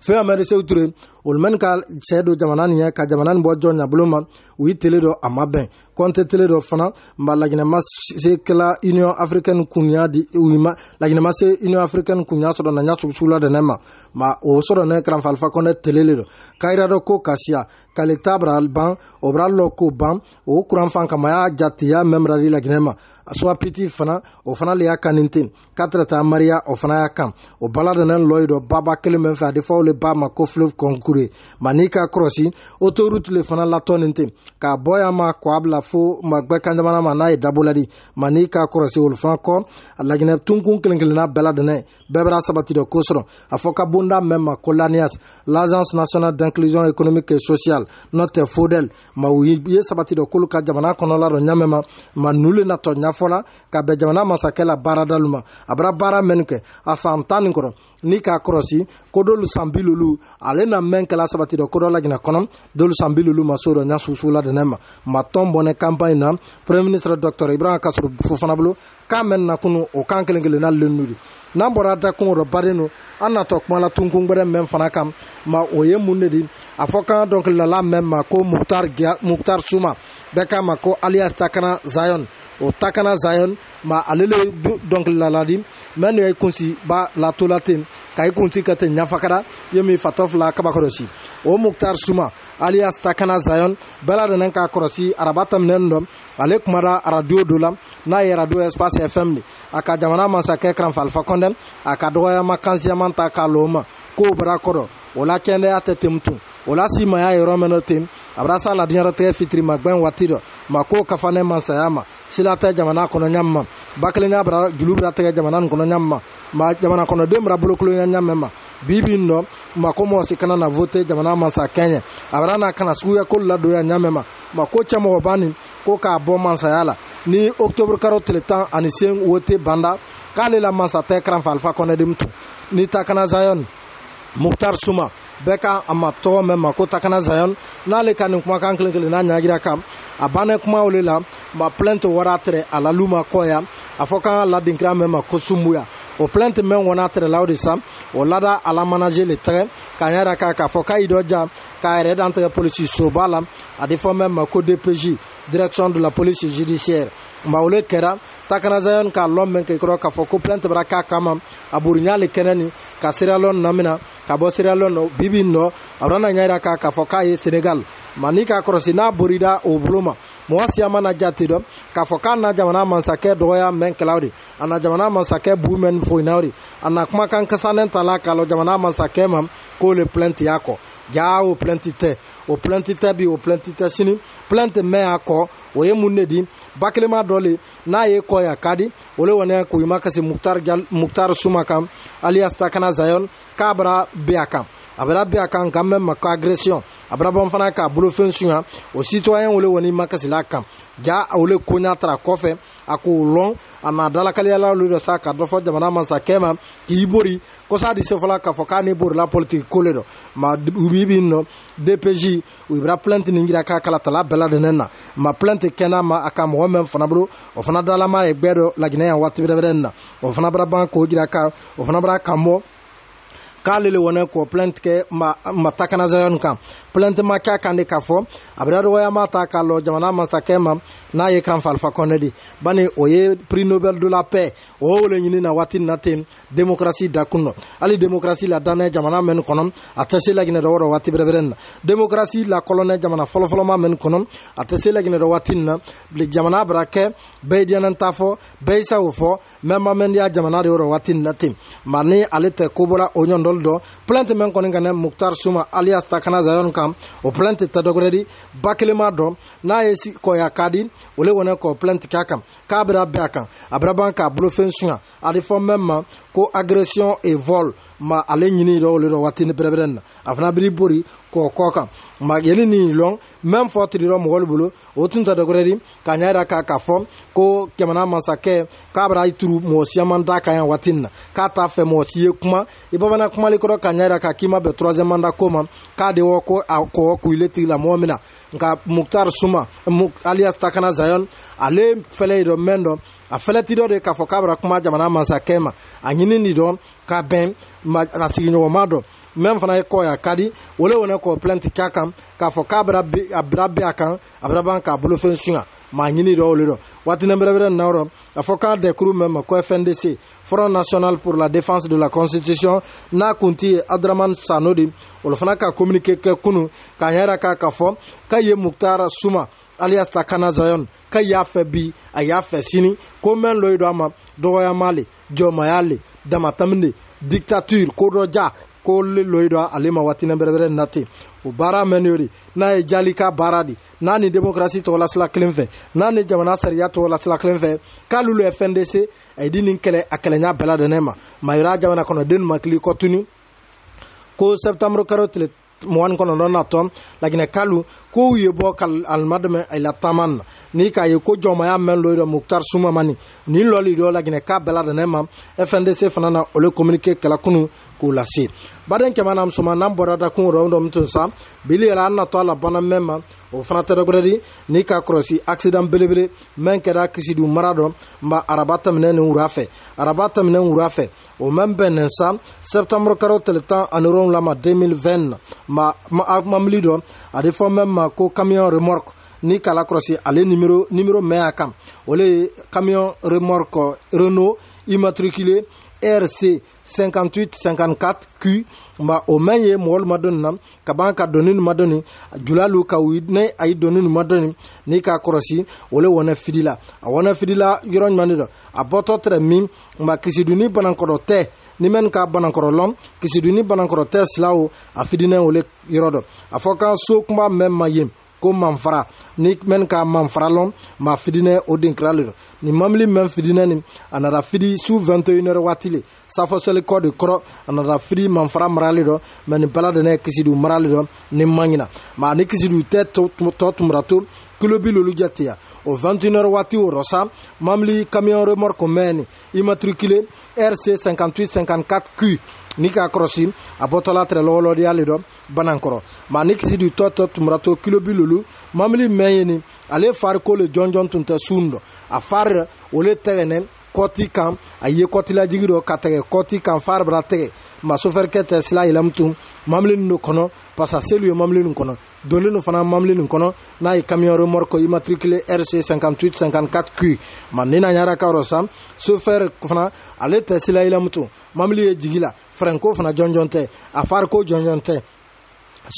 fɛn amɛrisew ture olu mɛnni ka sɛ don jamana nin ye ka jamana nin bɔ jɔ ɲabolo ma u ye tele dɔ a ma bɛn kɔnte tele dɔ fana ma laginɛma se kɛla union africaine kunya di u ma laginɛma se union africaine kunya sɔrɔ na ɲa sugusuguula dɛnɛ ma ma o sɔrɔ ne karanfalifa kɔnɛ tele le dɔ ka yira dɔ ko kasiya k'ale ta bara ban o bara lɔ ko ban o kuranfan kama y'a jate y'a mɛmrali laginɛ ma suwapiti fana o fana le y'a kanin ten katrɛta mariya o fana y'a kan o bala dɛnɛ lɔ yi dɔ baba kelen mɛn fɛ a di fɔ le ba ma ko fleuve concours buru ye ma n'i ka kɔrɔsi otorute le fana latɔnin ten k'a bɔ yan ma k'a bila fo magbɛ kan jamana ma n'a ye dabo ladi ma n'i ka kɔrɔsi olu fana kɔ laginɛ tunkun kelen kelenna bɛɛ ladɛnɛ bɛɛ bɛra sabati dɔ kosɔrɔ a fɔ ka bonda mɛn ma ko lanias l'agence nationale d'inclusion économique et sociale nɔ tɛ fodɛl ma u ye sabati dɔ k'olu ka jamana kɔnɔla dɔ ɲamɛ ma ma nu le natɔ ɲafɔla ka bɛn jamana masakɛ la baaradalu ma a bara baara mɛnnu kɛ a saan tan nin kɔrɔ ni k'a kɔrɔsi ko dolu san bi lulu ale na mɛn kɛla sabati dɔ ko dɔ lajina kɔnɔ dolu san bi lulu ma so dɔ ɲa susu la dɛnɛ ma ma tɔn bɔnɛ kampaɲi na premier ministre dɔctɔr ibrahima kasuru fofana bolo k'a mɛn na kunu o kan kelen kelen n'ale lenu do n'an bɔra da kungo dɔ baden do an natɔ kuma la tunkun gwɛrɛ mɛn fana kan ma o ye mun de di a fɔ kan dɔnkililala mɛn ma ko muktar suma bɛɛ k'a ma ko alias takana zayon o takana zayon ma ale le dɔnkililala di mɛn yɛ kunsi ba latola ten ka i kunsi ka ten ɲafakara ye min fatɔ fila kaba kɔrɔsi o muktar suma alias takana zayon bɛɛ ladenen k'a kɔrɔsi araba tɛminen dɔ ale kumara aradio dɔ la n'a ye radio espace fm de a ka jamana masakɛ karanfalifa kɔndɛn a ka dɔgɔyama kansiyaman ta k'a lo ma k'o bara kɔrɔ o la kɛndɛya tɛ temu tun o la si ma y'a yɔrɔ mɛnɛ tem a bara sa ladiɲɛrɛtɛgɛ fitiri ma gwɛn waati dɔ ma k'o kafanɛ masaya ma sila tɛ jamana kɔnɔɲa ma ba kelenya bara julu bira tɛgɛ jamana nin kɔnɔ ɲamima ma jamana kɔnɔden bara bolokolonya ɲamɛ ma bi bi nɔ ma ko mɔgɔ si kana na vote jamana masa kɛɲɛ a bara n'a kana suguya ko ladoya ɲamɛ ma ma ko cɛ mɔgɔ bani ko k'a bɔ mansaya la ni octobre karo tile tan ani sen wote banda k'ale la masa tɛ karanfa alifa kɔnɛdimu tun ni takana zayɔn muktar suma bɛɛ ka a ma tɔgɔ mɛn ma ko takana zayɔn n'ale ka nin kumakan kelen kelen n'a ɲagira kan a bannɛ kumaw le la ma plɛnte wara tɛrɛ a la luma kɔya a fɔ kan ka ladin kira mɛn ma ko sunbuya o plɛnte mɛn ŋɔn'a tɛrɛ la o de sa o lada a la manaje le tɛgɛ k'a yɛrɛ kan k'a fɔ k'a y'i dɔ ja k'a yɛrɛ dan tɛgɛ polisi soba la a de fɔ mɛn ma ko dpj direction de la police judiciaire ma o le kɛra takana zion k'a lɔn mɛn kekɔrɔ k'a fɔ ko plɛn tɛmɛra k'a kama a buruɲa le kɛnɛ ni ka siriyalɔn nɔ min na ka bɔ siriyalɔn nɔ bibi nɔ a bɛna ɲɛ yira k'a fɔ k'a ye senegal ma n'i k'a kɔrɔsi n'a borida o bolo ma mɔgɔ siya mana ja ten dɔ k'a fɔ k'a na jamana masakɛ dɔgɔya mɛn kɛlaw de a na jamana masakɛ bu mɛn foyinaw de a na kumakan kasanen ta la k'a lɔ jamana masakɛ ma k'o le plɛnti y'a kɔ jaa o plɛnti tɛ o plɛnti tɛ bi o plɛnti tɛ sini plɛnti mɛn y'a kɔ o ye mun de di bakelema dɔ le n'a ye kɔ ya ka di o le wɔni k'u ma kasi muktar suma kan alias sakana zayon k'a bara be a kan a bara be a kan kan mɛma ko agresiɔn abrabam fana k'a bolofɛn suya o sitɔyɛn wele kɔni makasila kan ja wele koɲa tara kɔfɛ a k'o lɔn a na dalakaliyala lu dɔ sa ka dɔ fɔ jamana masakɛ ma k'i bori kɔsa di se fɔla k'a fɔ k'a ni borila politiki ko le dɔ ma u b'i bi nɔ dpj u ibra plɛnti nin jira k'a kala tala bɛɛ ladɛnɛ na ma plɛnti kɛna ma a ka mɔgɔ mɛn fana bolo o fana dalama ye gbɛɛ dɔ laginɛ yan waati bɛrɛbɛrɛ nin na o fana bara ban k'o jira ka o fana bara kan bɔ k'ale le wɔnɛ k'o plɛnti kɛ ma takana zayɔni kan plainte ma kɛ a kan de k'a fɔ a bɛ dadɔgɔyama ta k'a lɔ jamana masakɛ ma n'a ye kran falifa kɔnɛ de bani o ye prix nobel de la paix o y'o le ɲini na waati na ten démocratie da kun dɔ hali démocratie la danɛ jamana mɛn kɔnɔ a tɛ se laginɛ dɔ wɔrɔ waati bɛrɛbɛrɛ na démocratie la kɔlɔnɛ jamana fɔlɔfɔlɔma mɛn kɔnɔ a tɛ se laginɛ dɔ waati na jamana bara kɛ bɛɛ diɲɛnɛ ta fɔ bɛɛ isaw fɔ mɛma mɛndiya jamana de wɔrɔ waati na ten ma ni ale tɛ kobɔla o ɲɔndɔli dɔ plainte mɛn kɔni kanɛ muktar suma alias takana zayon kan sisan o plan tɛ tɛ dɔgɔrɛ di ba kelen m'a dɔn n'a ye kɔya ka di o le kɔni kɔ plan tigɛ a kan k'a bɛna bɛn a kan a bɛna ban k'a bolofɛn sunya a bɛ fɔ mɛmu ma ko agression et vol ma ale ɲini dɔ ole dɔ waati ni pɛrɛpɛrɛ na a fana biri bori k'o kɔ kan ma yeli ni lɔn même fɔ tiri dɔ mɔgɔ bolo o tun tɛ dɔgɔrɛ di ka ɲɛ yɛrɛ k'a k'a fɔ ko jamana masakɛ k'a bɛna turu mɔgɔ si man d'a kan yan waati nin na k'a t'a fɛ mɔgɔ si ye kuma i bamanan kumali kɔrɔ ka ɲɛ yɛrɛ k'a k'i ma bɛn troisième mandat ko ma k'a de wɔ ko a kɔ k'u ile tigilamɔgɔ min na nka muktar suma alias takana zayon ale fɛlɛ yi dɔ mɛn dɔ a fɛlɛti dɔ de k'a fɔ k'a bɛna kuma jamana masakɛ ma a ɲini nin dɔn ka bɛn a sigiɲɔgɔnma dɔ min fana ye kɔ a ka di wele wɛnɛ kɔ plainte k'a kan k'a fɔ k'a bɛna a bira bin a kan a bɛna ban k'a bolofɛn suɲa maa ɲini dɔ olu dɔ waati nɛbɛrɛbɛrɛ ninaw rɔ a fɔ k'a dɛkuru mɛn ma ko fndc front national pour la défense de la constitution n'a kunti ye adraman sano di olu fana ka kominike kɛ kunu k'a yɛrɛ k'a ka fɔ k'a ye muktara suma alias sakana zion ka y'a fɛ bi a y'a fɛ sini ko mɛn lɔ yi dɔ a ma dɔgɔyama le jɔmaya le damatamine dictature ko dɔ ja koolelen loyi dɔ ale ma watinɛ bɛrɛbɛrɛ na ten o baara mɛnni o de n'a ye jali ka baara de n'a ni demokarasi tɔgɔlasira kelen fɛ n'a ni jamana sariya tɔgɔlasira kelen fɛ k'alulu ye fɛn de se a ye di nin kɛlɛ a kɛlɛɲa bɛɛ ladɛnɛ ma mayira jamana kɔnɔ den makili kɔ tunu ko sɛpitamuru karo tile mugan ni kɔnɔntɔn na tɔn laginɛ kalu kow ye bɔ kal almadame ila taman ni k'a ye ko jɔnmaya mɛn loyi dɔ muktar sumamani ni lɔli dɔ laginɛ k'a bɛla dɛnɛ ma fndc fana na ole communiqué kɛla kunu k'u lase baden kɛmɛ na musoma n'an bɔra da kun rɔ dɔ mitun sa bili yɛrɛ an natɔ a la bana mɛn ma o fana tɛ dɔgɔrɛdi ni ka kɔlɔsi accident belebele mɛn kɛra kisidu mara dɔ ma araba tɛmɛnɛ nin wura fɛ araba tɛmɛnɛ wura fɛ o mɛn bɛn nin sa septembre karo tile tan ani wolonwula ma 2020 ma mamili dɔ a de fɔ mɛn ma ma ko camion remorque ni k'a lakɔrɔsi ale nimero nimero mɛn a kan o le ye camion remorque renault immatriculé rc 5854q ma o mɛn ye mɔgɔlu ma dɔni na ka ban ka doni nin ma dɔni julalu ka u ne a yi doni nin ma dɔni n'i k'a kɔrɔsi o le wɔnɛ fidila a wɔnɛ fidila yɔrɔ ɲuman de dɔ a bɔtɔ tɛrɛ min ma kisiduni banakɔrɔ tɛ ni mɛn k'a banakɔrɔ lɔn kisiduni banakɔrɔ tɛ sila o a fidinɛ wele yɔrɔ dɔ a fɔ k'an so kuma mɛn ma yen ko manfara ni mɛn k'a manfara lɔn ma fidinɛ o den kira le don nin mamili mɛn fidinɛ nin a nana fidi su 21h waati le safɔsɔli kɔ de kɔrɔ a nana fidi manfara marali dɔ mɛ nin baladɛnɛ kisidu marali dɔ ni maɲina ma ni kisidu tɛ tɔ tumura to kilobi lolu jateya o 21h waati o rɔ sa mamili kamiyɔn remɔrku mɛn ni imatrikile rc 5854q ni k'a kɔrɔsi a bɔtɔla tɛrɛ lɔwɔlɔdiyali dɔ banankɔrɔ ma ni kisi di tɔtɔ tumurato kilobi lolu mamili mɛn ye ni ale fariko le jɔnjɔn tun tɛ sun dɔ a fari o le tɛgɛnɛ kɔti kan a ye kɔtilajigi dɔ ka tɛgɛ kɔti kan fari bara tɛgɛ ma sofɛrikɛ tɛ sila yɛlɛm tun mamile nin do kɔnɔ parce que a selu ye mamile nin kɔnɔ donlen do fana mamile nin kɔnɔ n'a ye camion remorque immatriculé rc 58 54 q ma ni na ɲara ka yɔrɔ san sofɛr fana ale tɛ sila yɛlɛm tun mamile ye jigi la fɛrɛnko fana jɔnjɔn tɛ a fariko jɔnjɔn tɛ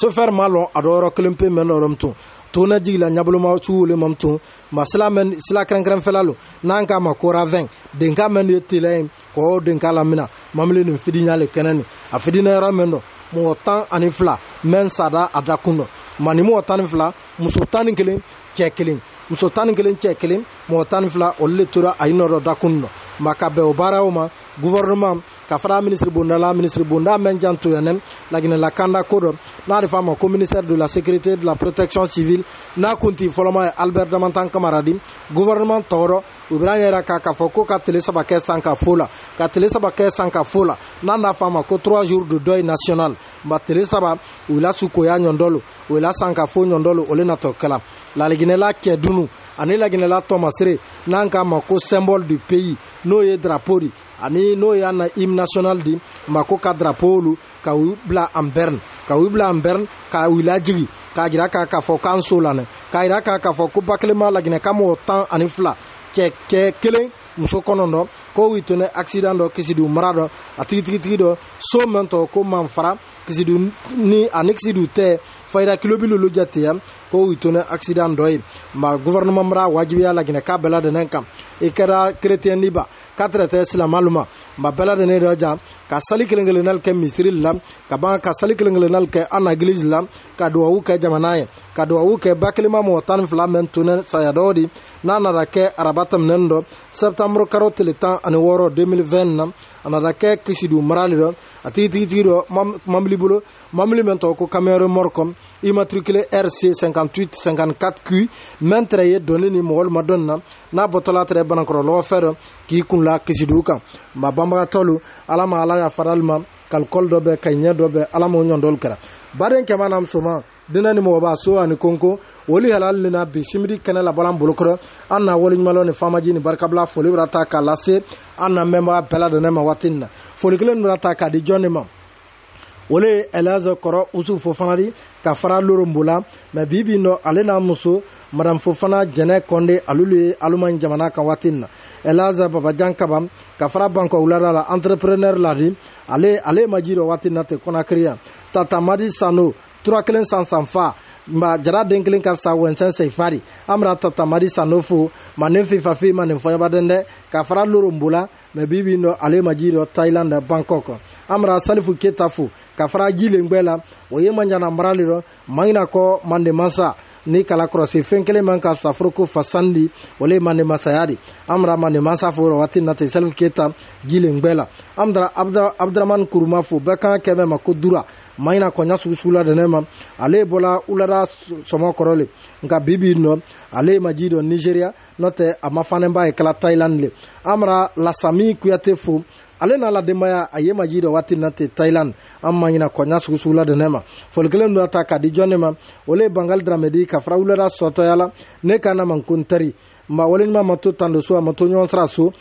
sofɛr m'a lɔn a dɔ yɔrɔ kelen pe mɛn dɔ yɔrɔ min tun tʋʋg na digla yãblema suguu le mam tʋʋg ma sɩla mɛn sɩla kɛrɛnkɛrɛnfɛla lo na n ka ma kora vɛŋ den ka mɛn ye tɩla yẽ kɔɔ den ka lamina mam le nin fidiɲa le kɛnɛ ni a fidiɲa yɔrɔ mɛn dɔ mɔgɔ tan ani fila mɛn sada a da kun dɔ ma ni mɔgɔ tan ni fila muso tan ni kelen cɛ kelen muso tan ni kelen cɛ kelen mɔgɔ tan ni fila olu le tora a yi nɔ dɔ da kun dɔ ma ka bɛn o baaraw ma guvɛrɛneman ka fara ministre bonda la ministre bonda mɛn janto yɛnɛ laginɛla kanda ko dɔ n'a de f'a ma ko ministère de la sécurité de la protection civile n'a kuntigi fɔlɔma ye albert damantan kamaradi gouvernement tɔɔrɔ u bena yɛrɛ ka k'a fɔ ko ka tele saba kɛ san ka fo la ka tele saba kɛ san ka fo la n'an n'a f'a ma ko trois jours de deuil national ba tele saba u la sukoya ɲɔndɔ lo u la san ka fo ɲɔndɔ lo o le natɔ kɛla laliginɛla cɛ dunu ani laginɛla tɔmasere n'an k'a ma ko symbole du pays n'o ye drapeau di ani n'o y'an na im national di mako ka drapolu ka u bila en berne ka u bila en berne ka u lajigi k'a jira k'a k'a fɔ k'an so lanɛ k'a jira k'a k'a fɔ ko bakelenma laginɛ k'a m'o tan ani fila cɛ cɛ kelen muso kɔnɔntɔn ko u tun accident dɔ kisidu mara dɔ a tigitigitigi dɔ so mɛn tɔ ko manfara kisidu ni ani kisidu tɛ fayida kilobili olu jateya ko u tun accident dɔ ye ma gouvernement mara wajibiya laginɛ k'a bɛɛ ladɛnɛ e kan i kɛra kerecɛn liba 4 tɛ silamɛlu ma ma bɛɛ laden dɔ jan ka sali kelen kelennali kɛ misiri la ka ban ka sali kelen kelennali kɛ an nagilisi la ka duwawu kɛ jamana ye ka duwawu kɛ bakelenma mɔgɔ tan ni fila mɛn tunɛ saya dɔw di n'a nana kɛ araba tɛmɛnɛni dɔ sɛptanburu karo tile tan ani wɔɔrɔ 2020 na a nana kɛ kisidu marali dɔ a tigitigitigi dɔ mamili bolo mamili mɛn tɔgɔ ko kamiyɔri mɔrikɔm immatriculé rc 58 54 q min tɛrɛ ye dɔnli ni mɔgɔ ma dɔni na n'a bɔtɔla tɛrɛ banakɔrɔ lɔgɔ fɛ dɔ k'i kun la kisidugu kan ma banbagatɔlu ala ma ala yafarali ma kalikɔli dɔ bɛ kaɲɛ dɔ bɛ ala m'o ɲɔndɔli kɛra baden kɛmɛ na musoma dinɛ ni mɔgɔba so ani konko woli halali le na bi simidi kɛnɛ labɔla n bolokɔrɔ an na waleɲumanlɔ ni famaji ni barikabila foli bɛra ta k'a lase an na mɛnbaga bɛɛ ladɔnɛ ma waati nin na foli kelen bɛra ta k'a di jɔn de ma ole ye elazar kɔrɔ usufu fana di ka fara lorombo la mɛ bi bi nɔ ale n'a muso madam fofana jɛnɛ kɔnde alolu ye aluman jamana kan waati na elazar babajan kaba ka fara bankaw lada la entreprenɛr la di ale ale maji dɔ waati na tɛ kɔnakiri yan tatamadi sano tura kelen san san fa mba jara den kelen ka fisa wɛnsɛn seifari an bena tatamadi sano fo ma nin fifafi ma nin fɔɲabaden dɛ ka fara lorombo la mɛ bi bi nɔ ale maji dɔ tailand bangkɔk an bena salifu keta fo ka fara jilen gwɛ la o ye manjana mara le rɔ maɲina kɔ mandemansa ni kala kɔrɔsi fɛn kelen man ka saforoko fasan di o le ye mandemasaya de an bara mandemansa fo yɔrɔ waati na ten salifu keyita jilen gwɛ la an tara abduramani kuruma fo bɛɛ kan kɛ mɛ ma ko dura maɲina kɔɲa sugusugula dɛnɛ ma ale bɔla ulada sɔmɔ kɔrɔ le nka bibi nɔ ale ma ji dɔ nigeriya nɔ tɛ a ma fanɛba ye kala tailandi le an bara lasami kuyate fo ale n'a la denbaya a ye maji dɔ waati na ten thailand an ma ɲina kɔɲa sugusugula di ne ma foli kelen dɔ ta k'a di jɔn de ma o le ye bangali daramedi ka fara wulada sɔtɔya la ne ka na ma ko n tɛri ma waleɲuman ma to tan do so a ma to ɲɔgɔn sira so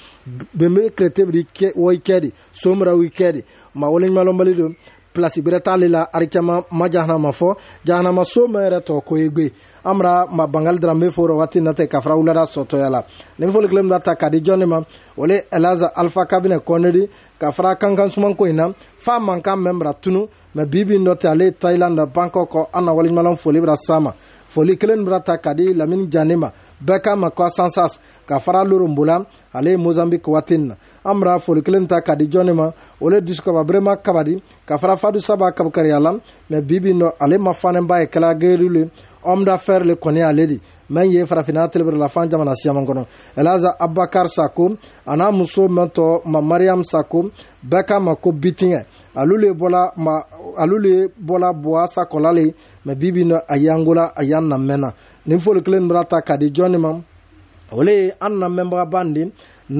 bɛn be kerete bidi wɔi kɛ di somira wi kɛ di ma waleɲuman lɔnbali don pilasi bɛrɛ t'ale la ari caman ma jahanama fɔ jahanamaso mɛn yɛrɛ tɔ ko ye gwe an bara ma bangali dira n be fora wagati natɛ ka fara wulada sɔtɔya la nin foli kelen da ta ka di jɔn ne ma o le elaza alfa kabinɛ kɔnɛdi ka fara kankan sumanko ɲi na fa man kan mɛn bara tunu ma bibi dɔ tɛ ale tayilanda bankɔkɔ an na waleɲumanlɔn foli bira sama foli kelen bira ta ka di lamini jan ne ma bɛɛ kan ma ka sansas ka fara lorombola ale ye mozambik waati na an bara foli kelen ta ka di jɔni ma ole dusukaba berema kabadi ka fara fadu saba kabakariya la mɛ bibi nɔ ale ma fanɛba ye kɛla geeru le homme d'affaire le kɔni ale di mɛn ye farafina telebrelafan jamana siyaman kɔnɔ elaza abakar sako a n'a muso mɛn tɔ ma mariyam sako bɛɛ k'a ma ko bitiɲɛ alu le bɔla ma alu le bɔla boa sakɔla le mɛ bibi nɔ a y'an gola a y'an na mɛn na nin foli kelen nin bɛna ta ka di jɔnni ma o le ye an namɛnbagaba nin de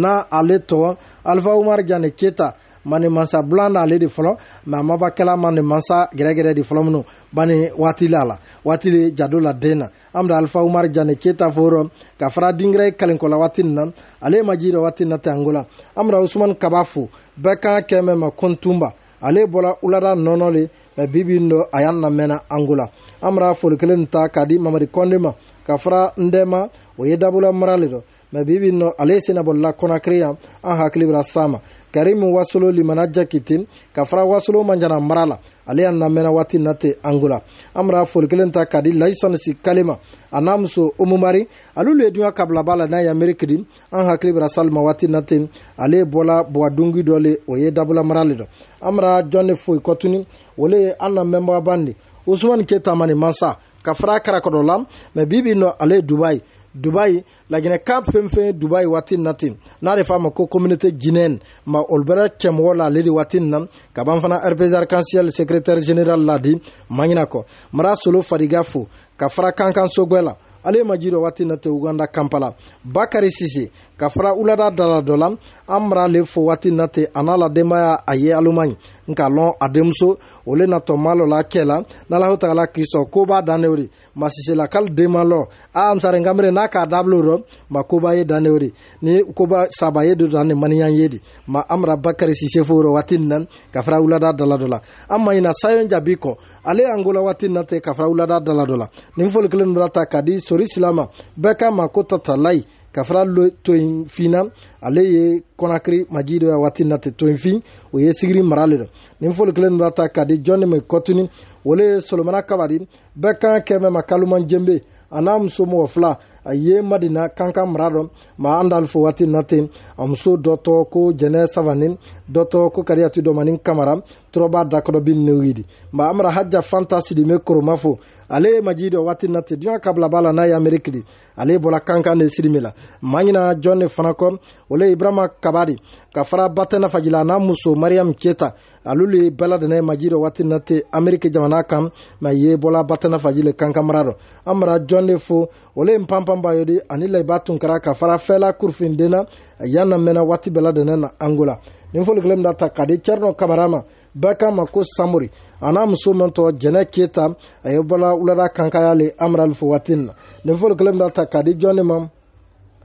n'a ale tɔgɔ alifa umaru jani keyita mani mansa bulan n'ale de fɔlɔ mɛ a mabakɛla ma ni mansa gɛrɛgɛrɛ de fɔlɔ minnu bani waati la la waati le jado la den na an bɛ alifa umaru jani keyita fo yɔrɔ ka fara dingɛrɛ kalinkɔla waati nin na ale ma ji dɔ waati nin na tɛ angola an bɛ usumani kaba fo bɛɛ kan kɛ mɛ ma kɔntunba ale bɔra ulada nɔnɔ le mɛ bibi in dɔ a y'an lamɛnna angola an bena foli kelen nin ta k'a di mamadi kɔnde ma ka fara ndɛma o ye dabula marali dɔ ma bibi nɔ ale ye sena bɔlila kɔnakiri yan an hakili bira sa ma karimu wasolo limana jakiti ka fara wasolo manjana mara la ale y'an namɛnna waati na tɛ angola an bena foli kelen ta ka di layisanisi kalema a n'a muso omumari alolu ye duɲa kabilaba la n'a yamerikidi an hakili bira salima waati na ten ale bɔla bɔgadungi dɔ le o ye dabula marali dɔ an bena jɔn de foyi kɔtuni o le ye an na mɛnbagaban de usumani keta mani mansa ka fara karakɔdɔ la mɛ bibi nɔ ale ye dubayi dubayi laginɛ kap fɛn fɛn ye dubayi waati na ten n'a de f'a ma ko communauté guinéenne ma olu bɛrɛ cɛmɔgɔ la ale de waati na ka ban fana rpz arc-en-ciel secrétaire général ladi maɲina kɔ mara solo fadiga fo ka fara kankan sogwɛ la ale ma ji dɔ waati na ten uganda kampala bakari sise ka fara ulada dala dɔ la an bara le fo waati na ten a n'a la denbaya a ye alemaɲi nka lɔn a denmuso o le na tɔn malo la kɛ la n'alahu tagala k'i sɔn ko b'a dan ne o de ma sisela k'ale den ma lɔ a musare nkamire n'a k'a dabilo rɔ ma ko b'a ye dan ne o de ni ko ba saba ye do dan ne maniya ye de ma amara bakari sise fo rɔ waati nin na ka fara wulada dala dɔ la an ma ɲina sayon jaabi kɔ ale angola waati na ten ka fara wulada dala dɔ la nin foli kelen dɔ la ta ka di sori silama bɛɛ ka ma ko tatalayi ka fara toyinfin na ale ye konakiri maji dɔ ya waati na tɛ toyinfin o ye sigiri mara le dɔ nin fɔli kelen dɔ ta ka di jɔn de ma kɔtuni ole ye solomana kabadi bɛɛ kan kɛmɛ ma kaluman jembe a n'a muso mɔgɔ fila a ye madina kankan mara dɔ ma an dal fo waati na ten a muso dɔ tɔgɔ ko jɛnɛ savani dɔ tɔgɔ ko kariyatu dɔmani kamara tɔrɔba dakɔdɔbi newidi ma amara hajja fanta sidime koroma fo ale ye maji dɔ waati na ten duɲa kabila b'a la n'a ye ameriki de ale bɔla kankan de sirimi la ma ɲina jɔn de fana kɔ ole ye ibrahima kaba de ka fara batɛna fajila a n'a muso mariyamu keta alulu ye bɛɛ ladɛnɛ maji dɔ waati na ten ameriki jamana kan ma ye bɔla batɛna faji le kankan mara dɔ an mara jɔn de fo ole ye npanpan ba yodi ani layiba tun kɛra ka fara fɛla kurufindenna yan na mɛnna waati bɛɛ ladɛnɛ na angola nin foli kelen min da ta ka di cɛrinɔ kamara ma bɛɛ k'a ma ko samori a n'a muso min tɔ jɛnɛ keyita a ye bɔla wulada kankayali amiral fo waati nin na nin fɔli kelen bɛ ta k'a di jɔn de ma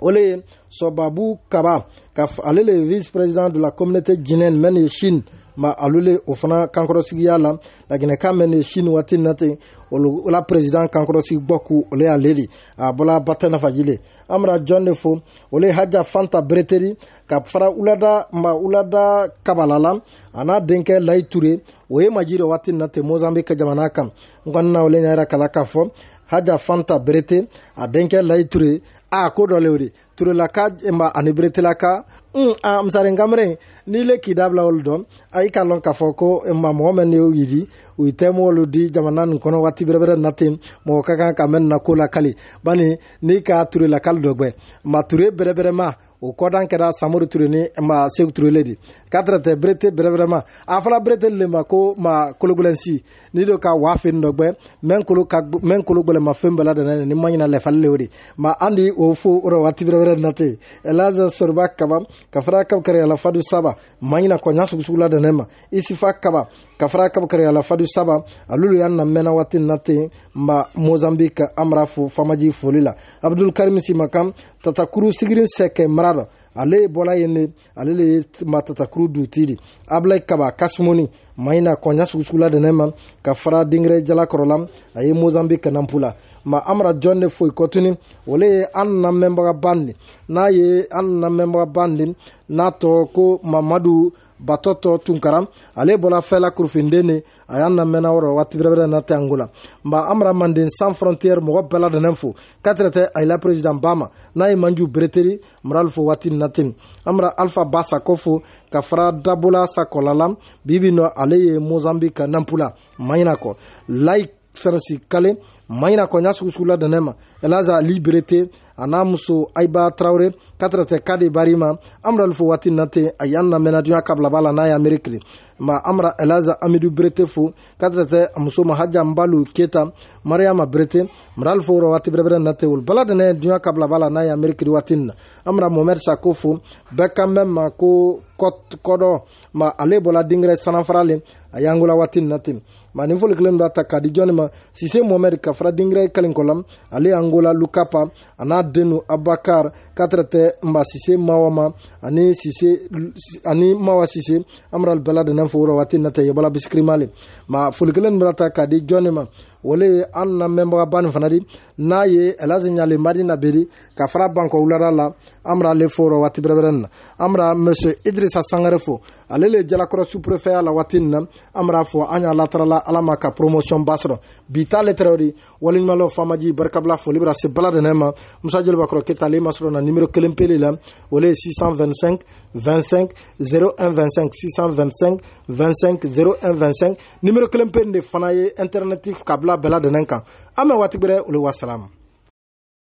o le ye sɔbabu kaba ka ale le vice président de la communauté guinéenne même ye chine ma olu le o fana kankɔrɔsigiya la laginɛkan mɛn de sini waati na ten olu la president kankɔrɔsigi gbɔku olu y'ale de a bɔla batɛ nafaji le an bɛna jɔn de fo olu ye hajja fanta bereteri ka fara ulada ma ulada kabala la a n'a denkɛ layi ture o ye maji de waati na ten mozambique jamana kan n kɔni na olu ɲɛ yɛrɛ kala k'a fɔ hajja fanta berete a denkɛ layi ture a ko dɔ le o de turelaka mm, ma ani beretelaka n a misarengamire n'i le k'i dabila olu dɔn a i k'a lɔn k'a fɔ ko ma mɔgɔ mɛn ni y'u yiri u i tɛmɛ olu di jamana nin kɔnɔ waati bɛrɛbɛrɛ na ten mɔgɔ ka kan ka mɛn na ko lakali bani n'i ka turelakali dɔ gwɛ ma ture bɛrɛbɛrɛma o kɔdan kɛra samori ture ni ma segu turele de katrɛtɛ berete bɛrɛbɛrɛma a fɔla berete le ma ko ma kologwɛlɛnsi ni do ka waa fen dɔ gbɛ mɛn kolo ka mɛn kolo gwɛlɛ ma fen bɛla dɛnɛ ni ma ɲina lɛfali le o de ma an di o fo o rɔ waati bɛrɛbɛrɛ nate elaza soriba kaba ka fara kabukɛrɛ yala fadu saba ma ɲina kɔɲa sugusugula dɛnɛ ma isifa kaba ka fara kabukɛrɛ yala fadu saba alulu y'an na mɛnna waati nate ma mozambik an bara fo famaji foli la abdul karimisi makam tatakuru sigirin sɛkɛ mara la ale bɔla yen de ale de ye matatakuru dugutigi de abilayi kaba kasumuni maɲina kɔnya sugusugula de ne ma ka fara dengɛrɛ jalakɔrɔla a ye mozambik napu la ma amara jɔn de foyi kɔtuni ole ye an na mɛnbaga ban de n'a ye an na mɛnbaga ban de n'a tɔ ko mamadu bato tɔ tunkara ale bɔra fɛla kurufinden ne a y'an lamɛnna wɔrɔ waati bɛrɛbɛrɛ na tɛ an ko la nba amara manden sans frontière mɔgɔ bɛɛ ladɛnɛ fo katrɛtɛ ayila président bama n'a ye manju bereteri maral fo waati na ten amara alpha basa ko fo ka fara dabola sakɔla la bibi nɔ ale ye mozambique nampula maɲina kɔ layi sɛrɛsi kale maɲina kɔɲa sugusugula dɛnɛ ma elaza liberete a n'a muso aiba tarawure katrɛtɛ kade barima amral fo waati nate a y'an na mɛnna duɲa kabilaba la n'a y'a miiri kile ma amra elaza amidu berete fo katrɛtɛ muso ma haja mbalu keta mariyama berete maral fo wɔrɔ waati bɛrɛbɛrɛ nate wol bala dɛnɛ duɲa kabilaba la n'a y'a miiri kili waati na amra mohamɛd sako fo bɛɛ kan bɛ ma ko kɔdɔ ma ale bɔla dingɛrɛ sanafaralen a y'an gola waati nate ma nin foli kelen bɛ ta k'a di jɔnni ma sise mohamɛd ka fara dengɛrɛ kalinko la ale angola lukapa a n'a denu abubakar katrɛtɛ mba sise mawa ma ani sise ani mawa sise amral bala de nan fowora waati natɛ yebala biskirimale ma foli kelen bena ta ka di jɔni ma wole ye an na mɛnbaga bani fana di n'a ye elazi ɲale madi naberi ka fara bankɔ wulada la amra ale fowora waati bɛrɛbɛrɛni na amra monsieur idrisa sangare fo ale le jalakɔrɔ suprefɛya la waati na amra fɔ an y'a latarala ala ma ka promotion ba sɔrɔ bi t'ale tɛrɛw di waliɲumanlɔ faamaji barikabila foli bɛra se bala dɛnɛ ma musa jolibakɔrɔ ketale masɔrɔ na numéro Kelempele là, au 625 25 0125 625 25 0125 25 numéro Kelempele de fana ye kabla bela de nankan. Ama watigre ole wasalam.